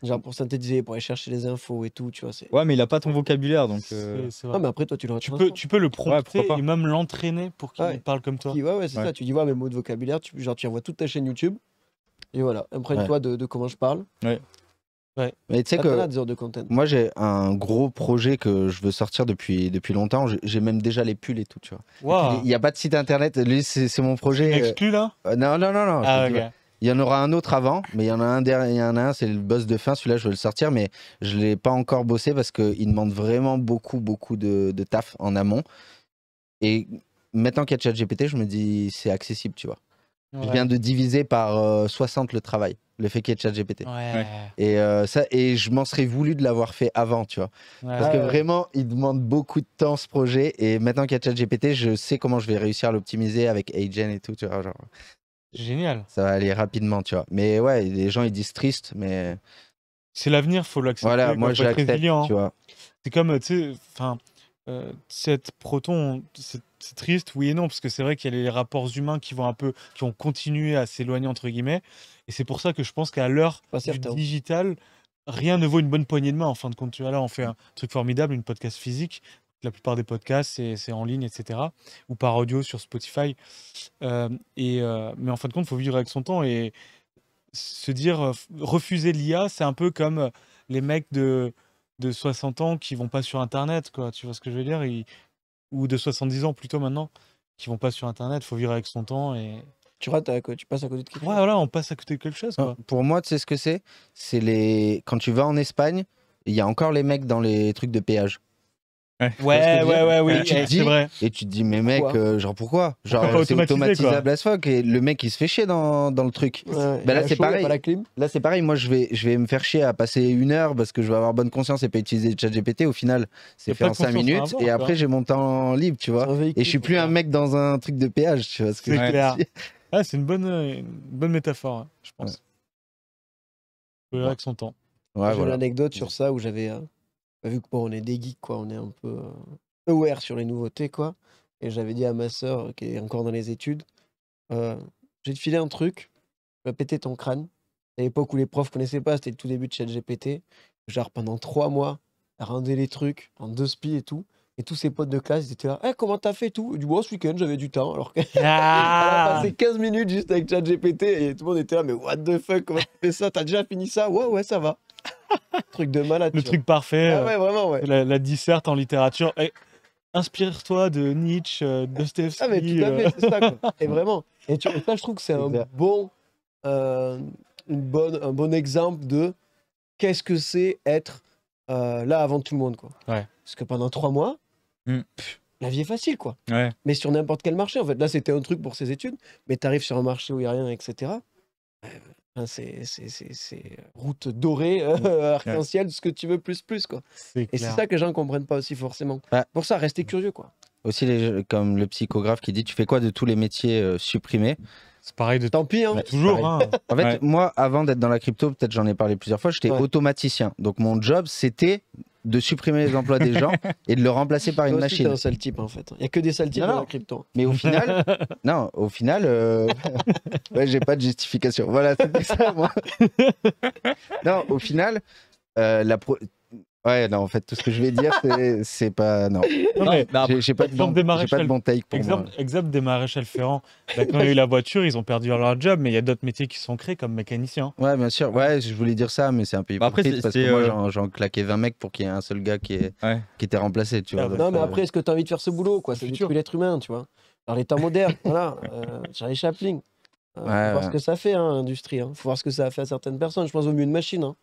Genre mmh. pour synthétiser, pour aller chercher les infos et tout, tu vois. Ouais, mais il a pas ton vocabulaire, donc. Euh, vrai. Ah, mais après, toi, tu le tu peux, tu peux le prompter et même l'entraîner pour qu'il parle comme toi. Ouais, ouais, c'est ça. Tu dis, ouais, mes mots de vocabulaire, tu, genre, tu envoies toute ta chaîne YouTube. Et voilà, imprègne-toi de, comment je parle. Ouais. Ouais. Mais tu sais que. de Moi, j'ai un gros projet que je veux sortir depuis, depuis longtemps. J'ai même déjà les pulls et tout, tu vois. Il y n'y a pas de site internet. Lui, c'est mon projet. Euh, Exclu, là euh, Non, non, non, non. Ah, il y en aura un autre avant, mais il y en a un derrière, il y en a un, c'est le boss de fin. Celui-là, je vais le sortir, mais je ne l'ai pas encore bossé parce qu'il demande vraiment beaucoup, beaucoup de, taf en amont. Et maintenant qu'il y a ChatGPT, je me dis c'est accessible, tu vois. Je viens de diviser par 60 euh, le travail, le fait qu'il y ait ChatGPT. Et, euh, ça, et je m'en serais voulu de l'avoir fait avant, tu vois. Parce que vraiment, il demande beaucoup de temps ce projet. Et maintenant qu'il y a ChatGPT, je sais comment je vais réussir à l'optimiser avec Agen et tout, tu vois. Genre. Génial. Ça va aller rapidement, tu vois. Mais ouais, les gens ils disent triste, mais c'est l'avenir, faut l'accepter. Voilà, moi je l'accepte, hein. tu vois. C'est comme, euh, tu sais, enfin, euh, cette proton, c'est triste, oui et non, parce que c'est vrai qu'il y a les rapports humains qui vont un peu, qui ont continué à s'éloigner entre guillemets, et c'est pour ça que je pense qu'à l'heure du digital, rien ne vaut une bonne poignée de main en fin de compte. Tu vois, là, on fait un truc formidable, une podcast physique, la plupart des podcasts, c'est en ligne, etc. Ou par audio sur Spotify. Euh, et, euh, mais en fin de compte, il faut vivre avec son temps et se dire euh, refuser l'IA, c'est un peu comme les mecs de, de 60 ans qui vont pas sur Internet, quoi. Tu vois ce que je veux dire Ou de 70 ans plutôt maintenant, qui vont pas sur Internet. faut vivre avec son temps et, tu vois, tu passes à côté de quelque ouais, Voilà, on passe à côté de quelque chose. Pour moi, tu sais ce que c'est C'est les... quand tu vas en Espagne, il y a encore les mecs dans les trucs de péage. Ouais, ouais, ouais, oui. Et tu, dis, vrai. et tu te dis, mais mec, euh, genre pourquoi Genre euh, c'est automatisable à fuck et le mec il se fait chier dans, dans le truc. Ben là c'est pareil. Là c'est pareil, moi je vais, je vais me faire chier à passer une heure parce que je vais avoir bonne conscience et pas utiliser GPT. Au final, c'est fait en 5 minutes et après j'ai mon temps libre, tu vois. Et je suis plus un mec dans un truc de péage, tu vois ce que Ah, c'est une bonne, euh, bonne métaphore, hein, je pense. Ouais. Avec son temps. j'ai une anecdote sur ça où j'avais. Bah, vu que on est des geeks, quoi, on est un peu euh, aware sur les nouveautés, quoi. Et j'avais dit à ma sœur, euh, qui est encore dans les études, euh, j'ai filé un truc, tu vas péter ton crâne. À l'époque où les profs connaissaient pas, c'était le tout début de GPT. Genre pendant trois mois, elle rendait les trucs en deux spies et tout. Et tous ses potes de classe, ils étaient là, hey, eh, comment t'as fait tout Du ce week-end, j'avais du temps. Alors que c'est ah a passé 15 minutes juste avec GPT et tout le monde était là, mais what the fuck, comment tu fais ça T'as déjà fini ça Ouais, ouais, ça va. truc de malade. Le truc parfait. Ah euh, la, disserte en littérature. Inspire-toi de Nietzsche, euh, de Steve. Ah, mais tout à fait, ça. Euh. Et vraiment. Et je trouve que c'est un bon, un bon exemple de qu'est-ce que c'est être là avant tout le monde. Quoi. Parce que pendant trois mois, hmm. la vie est facile, quoi. Mais sur n'importe quel marché, en fait. Là, c'était un truc pour ses études, mais tu arrives sur un marché où il n'y a rien, etc. C'est route dorée, euh, arc-en-ciel, ce que tu veux, plus, plus. Quoi. Et c'est ça que les gens ne comprennent pas aussi forcément. Bah, Pour ça, restez mmh. curieux. quoi. Aussi, comme le psychographe qui dit Tu fais quoi de tous les métiers euh, supprimés C'est pareil de Tant pis, hein. toujours. Hein. en fait, moi, avant d'être dans la crypto, peut-être j'en ai parlé plusieurs fois, j'étais automaticien. Donc, mon job, c'était de supprimer les emplois des gens et de le remplacer par une machine. C'est un type en fait. Il n'y a que des sales types dans le crypto. Mais au final, non, au final, euh, ouais, j'ai pas de justification. Voilà, c'était ça moi. non, au final, euh, la pro... Ouais, non, en fait, tout ce que je vais dire, c'est pas. Non. non j'ai pas, de bon, take pour exemple, moi. Exemple des maréchals Ferrand, bah, quand il y a eu la voiture, ils ont perdu leur job, mais il y a d'autres métiers qui sont créés comme mécaniciens. Ouais, bien sûr. Ouais, je voulais dire ça, mais c'est un peu bah, hypocrite après, parce que moi, euh, j'en claquais 20 mecs pour qu'il y ait un seul gars qui, est, qui était remplacé, tu ah, vois. Bah, non, mais après, est-ce que tu as envie de faire ce boulot, quoi C'est plus l'être humain, tu vois. Dans les temps modernes, voilà. Euh, Charlie Chaplin. Euh, ouais, faut voir ce que ça fait, hein, l'industrie. Hein. Faut voir ce que ça a fait à certaines personnes. Je pense au mieux une machine. Hein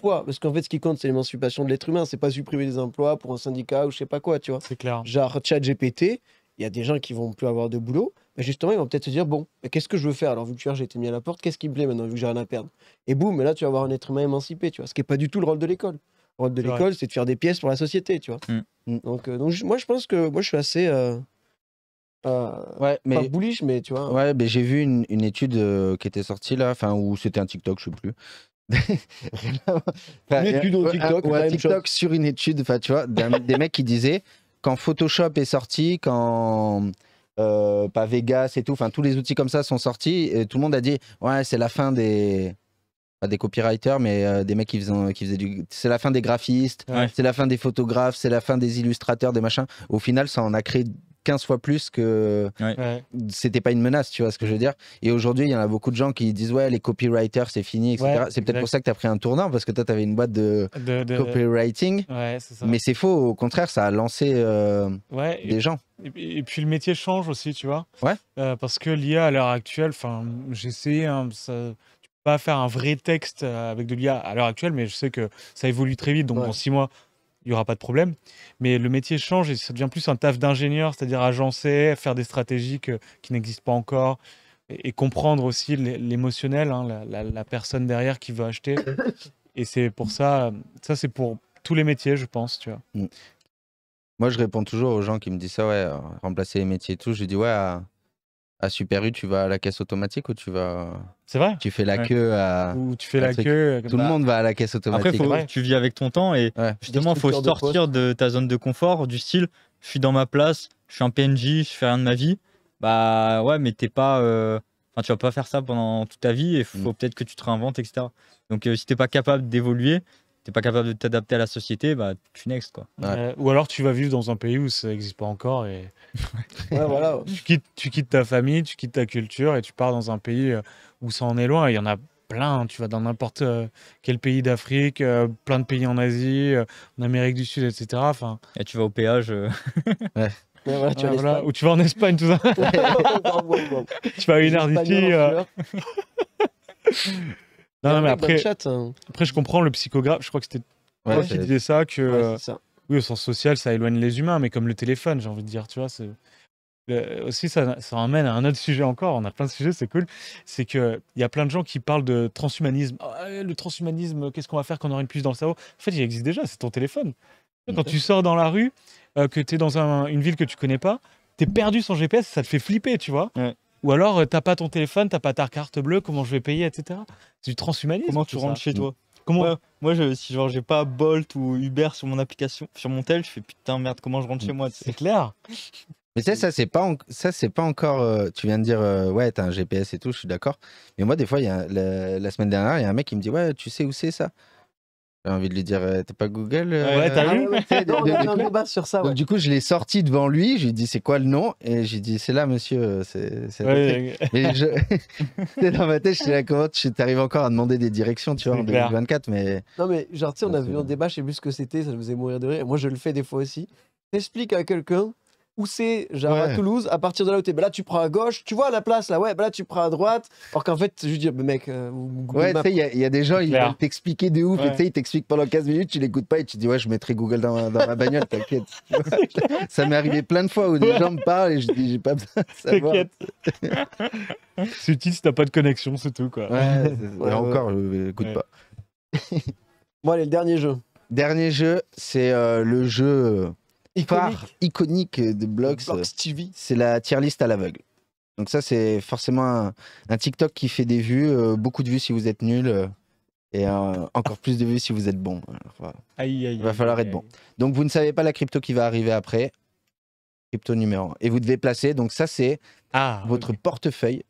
fois. Parce qu'en fait, ce qui compte, c'est l'émancipation de l'être humain. C'est pas supprimer des emplois pour un syndicat ou je sais pas quoi, tu vois. C'est clair. Genre, chat GPT, il y a des gens qui vont plus avoir de boulot. Mais justement, ils vont peut-être se dire bon, qu'est-ce que je veux faire Alors, vu que j'ai été mis à la porte, qu'est-ce qui me plaît maintenant, vu que j'ai rien à perdre Et boum, mais là, tu vas avoir un être humain émancipé, tu vois. Ce qui est pas du tout le rôle de l'école. Le rôle de l'école, c'est de faire des pièces pour la société, tu vois. Mm. Mm. Donc, euh, donc moi, je pense que moi, je suis assez. Euh, euh, ouais, mais pas bullish, mais tu vois. Ouais, mais j'ai vu une, étude qui était sortie là, enfin où c'était un TikTok, je sais plus, une étude TikTok, TikTok sur une étude, enfin tu vois, des mecs qui disaient quand Photoshop est sorti, quand euh, pas Vegas et tout, enfin tous les outils comme ça sont sortis, et tout le monde a dit ouais c'est la fin des pas des copywriters, mais euh, des mecs qui faisaient, qui du. C'est la fin des graphistes, c'est la fin des photographes, c'est la fin des illustrateurs, des machins. Au final, ça en a créé 15 fois plus que c'était pas une menace, tu vois ce que je veux dire. Et aujourd'hui, il y en a beaucoup de gens qui disent Ouais, les copywriters, c'est fini, etc. c'est peut-être pour ça que tu as pris un tournant, parce que toi, tu avais une boîte de, copywriting. Mais c'est faux, au contraire, ça a lancé euh, des gens. Et, puis le métier change aussi, tu vois. Ouais. Euh, parce que l'IA à l'heure actuelle, enfin, j'ai essayé, hein, peux pas faire un vrai texte euh, avec de l'IA à l'heure actuelle, mais je sais que ça évolue très vite, donc en six mois, il n'y aura pas de problème. Mais le métier change et ça devient plus un taf d'ingénieur, c'est-à-dire agencer, faire des stratégies euh, qui n'existent pas encore et, comprendre aussi l'émotionnel, hein, la, personne derrière qui veut acheter. Et c'est pour ça, ça c'est pour tous les métiers, je pense, tu vois. Mm. Moi, je réponds toujours aux gens qui me disent ça, ouais, euh, remplacer les métiers et tout. Je dis, ouais, euh, à Super U, tu vas à la caisse automatique ou tu vas. C'est vrai. Tu fais la queue à. Ou tu fais la queue. Tout le bah. monde va à la caisse automatique. Après, tu vis avec ton temps et justement, il faut sortir de, ta zone de confort, du style, je suis dans ma place, je suis un PNJ, je fais rien de ma vie. Bah ouais, mais t'es pas. Euh, enfin, tu vas pas faire ça pendant toute ta vie et faut mm. peut-être que tu te réinventes, etc. Donc, si euh, si t'es pas capable d'évoluer, pas capable de t'adapter à la société, bah tu next quoi. Euh, ou alors tu vas vivre dans un pays où ça n'existe pas encore et voilà. tu, quittes, tu ta famille, tu quittes ta culture et tu pars dans un pays euh, où ça en est loin. Il y en a plein, tu vas dans n'importe euh, quel pays d'Afrique, plein de pays en Asie, en Amérique du Sud, etc. Enfin... Et tu vas au péage. Ou tu vas en Espagne, tout ça. tu vas à une heure après, hein. après, je comprends le psychographe. Je crois que c'était ouais, qui disais ça. Que, Oui, au sens social, ça éloigne les humains, mais comme le téléphone, j'ai envie de dire, tu vois, euh, aussi, ça, ça à un autre sujet encore. On a plein de sujets, c'est cool. C'est qu'il y a plein de gens qui parlent de transhumanisme. Ah, le transhumanisme, qu'est-ce qu'on va faire quand on aura une puce dans le cerveau En fait, il existe déjà, c'est ton téléphone. Quand tu sors dans la rue, euh, que tu es dans une ville que tu connais pas, tu es perdu sans GPS, ça te fait flipper, tu vois. Ou alors, euh, t'as pas ton téléphone, t'as pas ta carte bleue, comment je vais payer, etc. C'est du transhumanisme. Comment tu rentres chez toi mm. Comment Moi, je, si genre j'ai pas Bolt ou Uber sur mon application, sur mon tel, je fais putain merde, comment je rentre chez mm. moi C'est clair. Mais tu ça, c'est pas, ça, c'est pas encore. Euh, tu viens de dire, euh, ouais, t'as un GPS et tout, je suis d'accord. Mais moi, des fois, la semaine dernière, il y a un mec qui me dit, ouais, tu sais où c'est ça j'ai envie de lui dire, euh, t'es pas Google euh, Ouais, t'as vu sur ça. du coup, je l'ai sorti devant lui. J'ai dit, c'est quoi le nom Et j'ai dit, c'est là, monsieur. Euh, c'est dans ma tête, je suis comment tu arrives encore à demander des directions, tu vois, en 2024 mais... Non, mais genre, tu sais, on a vu un débat, je sais plus ce que c'était, ça me faisait mourir de rire. Moi, je le fais des fois aussi. T'expliques à quelqu'un où c'est, genre à Toulouse, à partir de là où bah là tu prends à gauche, tu vois la place là, ouais, bah là tu prends à droite, alors qu'en fait, je dis, mec, euh, ouais, il y, a des gens, ils veulent t'expliquer de ouf, tu sais, ils t'expliquent pendant 15 minutes, tu l'écoutes pas et tu dis, ouais, je mettrai Google dans, dans ma bagnole, t'inquiète. ça m'est arrivé plein de fois où des gens me parlent et je dis, j'ai pas besoin de savoir. T'inquiète. c'est utile si t'as pas de connexion, c'est tout, quoi. Ouais, encore, je euh, écoute pas. bon, allez, le dernier jeu. Dernier jeu, c'est euh, le jeu part iconique de blogs. Euh, c'est la tier list à l'aveugle. Donc ça, c'est forcément un, TikTok qui fait des vues, euh, beaucoup de vues si vous êtes nul, euh, et encore plus de vues si vous êtes bon. aïe, aïe, Il va falloir être bon. Donc vous ne savez pas la crypto qui va arriver après. Crypto numéro 1. Et vous devez placer, donc ça c'est ah, votre portefeuille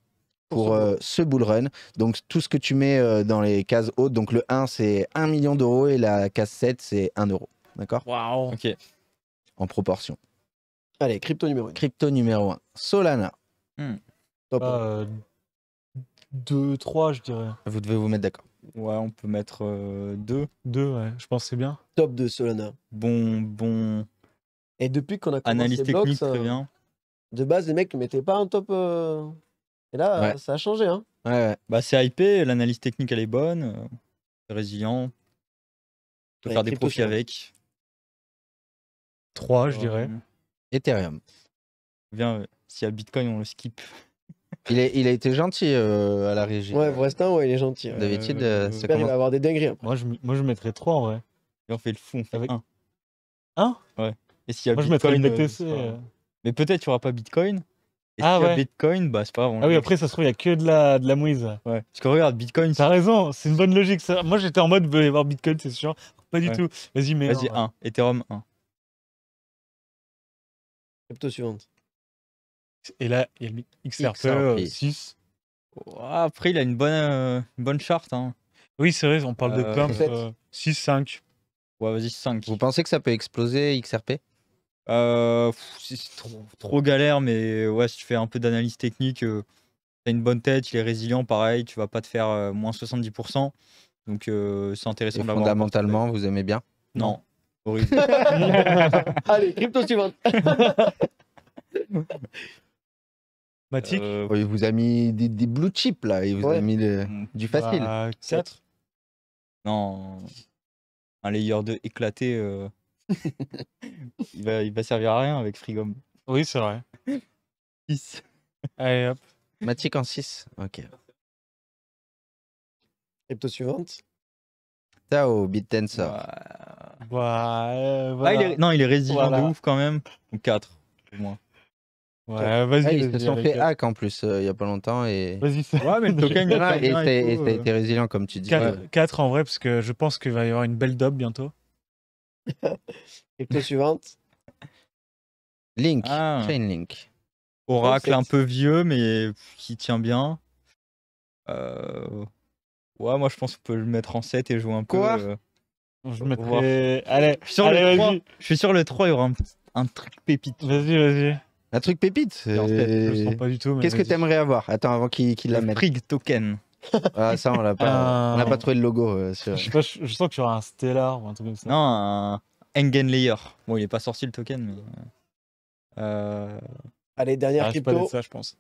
pour ce bull run. Donc tout ce que tu mets dans les cases hautes, donc le 1 c'est 1 million d'euros et la case 7 c'est 1 euro. D'accord Waouh Ok en proportion. Allez, crypto numéro 1. Crypto numéro 1. Solana. Hmm. Top. 2, 3, euh, je dirais. Vous devez vous mettre d'accord. Ouais, on peut mettre 2. Euh, 2, ouais, je pense que c'est bien. Top 2, Solana. Bon, bon. Et depuis qu'on a commencé Analyse technique, très bien. De base, les mecs ne mettaient pas un top. Euh, et là, ça a changé. Hein. Ouais, ouais. Bah, c'est hypé, l'analyse technique elle est bonne, résilient, on faire des profits avec. 3, je dirais. Ethereum. Bien, euh, s'il y a Bitcoin, on le skip. Il, est, il a été gentil euh, à la régie. Ouais, pour l'instant, ouais, il est gentil. D'habitude, euh, euh ça va avoir des dingueries Moi je, moi, je mettrais 3 en vrai. Et on fait le fond on fait Avec- un. ouais Et s'il y a Moi, je Bitcoin, Mais peut-être il n'y aura pas Bitcoin. Et Ah y a Bitcoin, bah c'est pas grave. Ah oui, après, ça se trouve, il n'y a que de la, de la mouise. Ouais. Parce que regarde, Bitcoin, T'as raison, c'est une bonne logique. Ça. Moi, j'étais en mode, il va avoir Bitcoin, c'est sûr. Pas du tout. Vas-y, mais. vas-y, 1. Ethereum, 1 suivante. Et là, il y a le XRP, 6. après, il a une bonne, euh, bonne charte. Hein. Oui, c'est vrai, on parle de plein. 6, 5. Ouais, vas-y, 5. Vous pensez que ça peut exploser XRP euh, C'est trop, galère, mais ouais, si tu fais un peu d'analyse technique, euh, t'as une bonne tête, il est résilient, pareil, tu vas pas te faire moins 70%. Donc c'est intéressant de Fondamentalement, vous aimez bien Non. Allez, crypto suivante. Matic. Euh, oh, il vous a mis des, blue chips là, il vous a mis hmm. du facile. 4 bah, Non. Un layer 2 éclaté, euh. il, va, il va servir à rien avec Frigom. Oui, c'est vrai. 6. Allez hop. Matic en 6. Ok. Crypto suivante au Beat Tensor. Ouais. Bah, euh, ah, non, il est résilient de ouf quand même. Ou 4, au moins. Ouais, vas-y. ils sont fait euh, hack en plus euh, il n'y y a pas longtemps. Et... Vas-y, Ouais, mais le token, a Et résilient comme tu dis. 4, en vrai, parce que je pense qu'il va y avoir une belle dope bientôt. Crypto suivante. Link, ah. Oh, Oracle un peu vieux, mais qui tient bien. Ouais, moi je pense qu'on peut le mettre en 7 et jouer un peu. Quoi euh, Je vais Allez, je suis, sur le 3, je suis sur le 3, il y aura un, truc pépite. Vas-y, vas-y. Un truc pépite Je le sens pas du tout. Qu'est-ce que t'aimerais avoir Attends, avant qu'il la mette. Trig token. ah, ça, on l'a pas, ah. a pas trouvé le logo. Euh, je, sens que tu aura un Stellar ou un truc comme ça. Non, un Engenlayer. Layer. Bon, il est pas sorti le token, mais. Euh... Allez, dernière ah, crypto. Ça, je pense.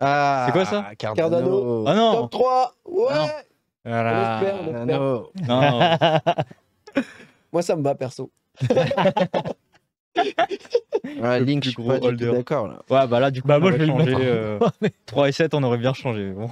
Ah, c'est quoi ça Cardano. Ah, non Top 3 Ouais ah, non. Non. Moi, ça me bat perso. Link, je suis pas d'accord Ouais, bah là, du coup, bah, moi, je vais changer, 3 euh, et 7, on aurait bien changé. Bon.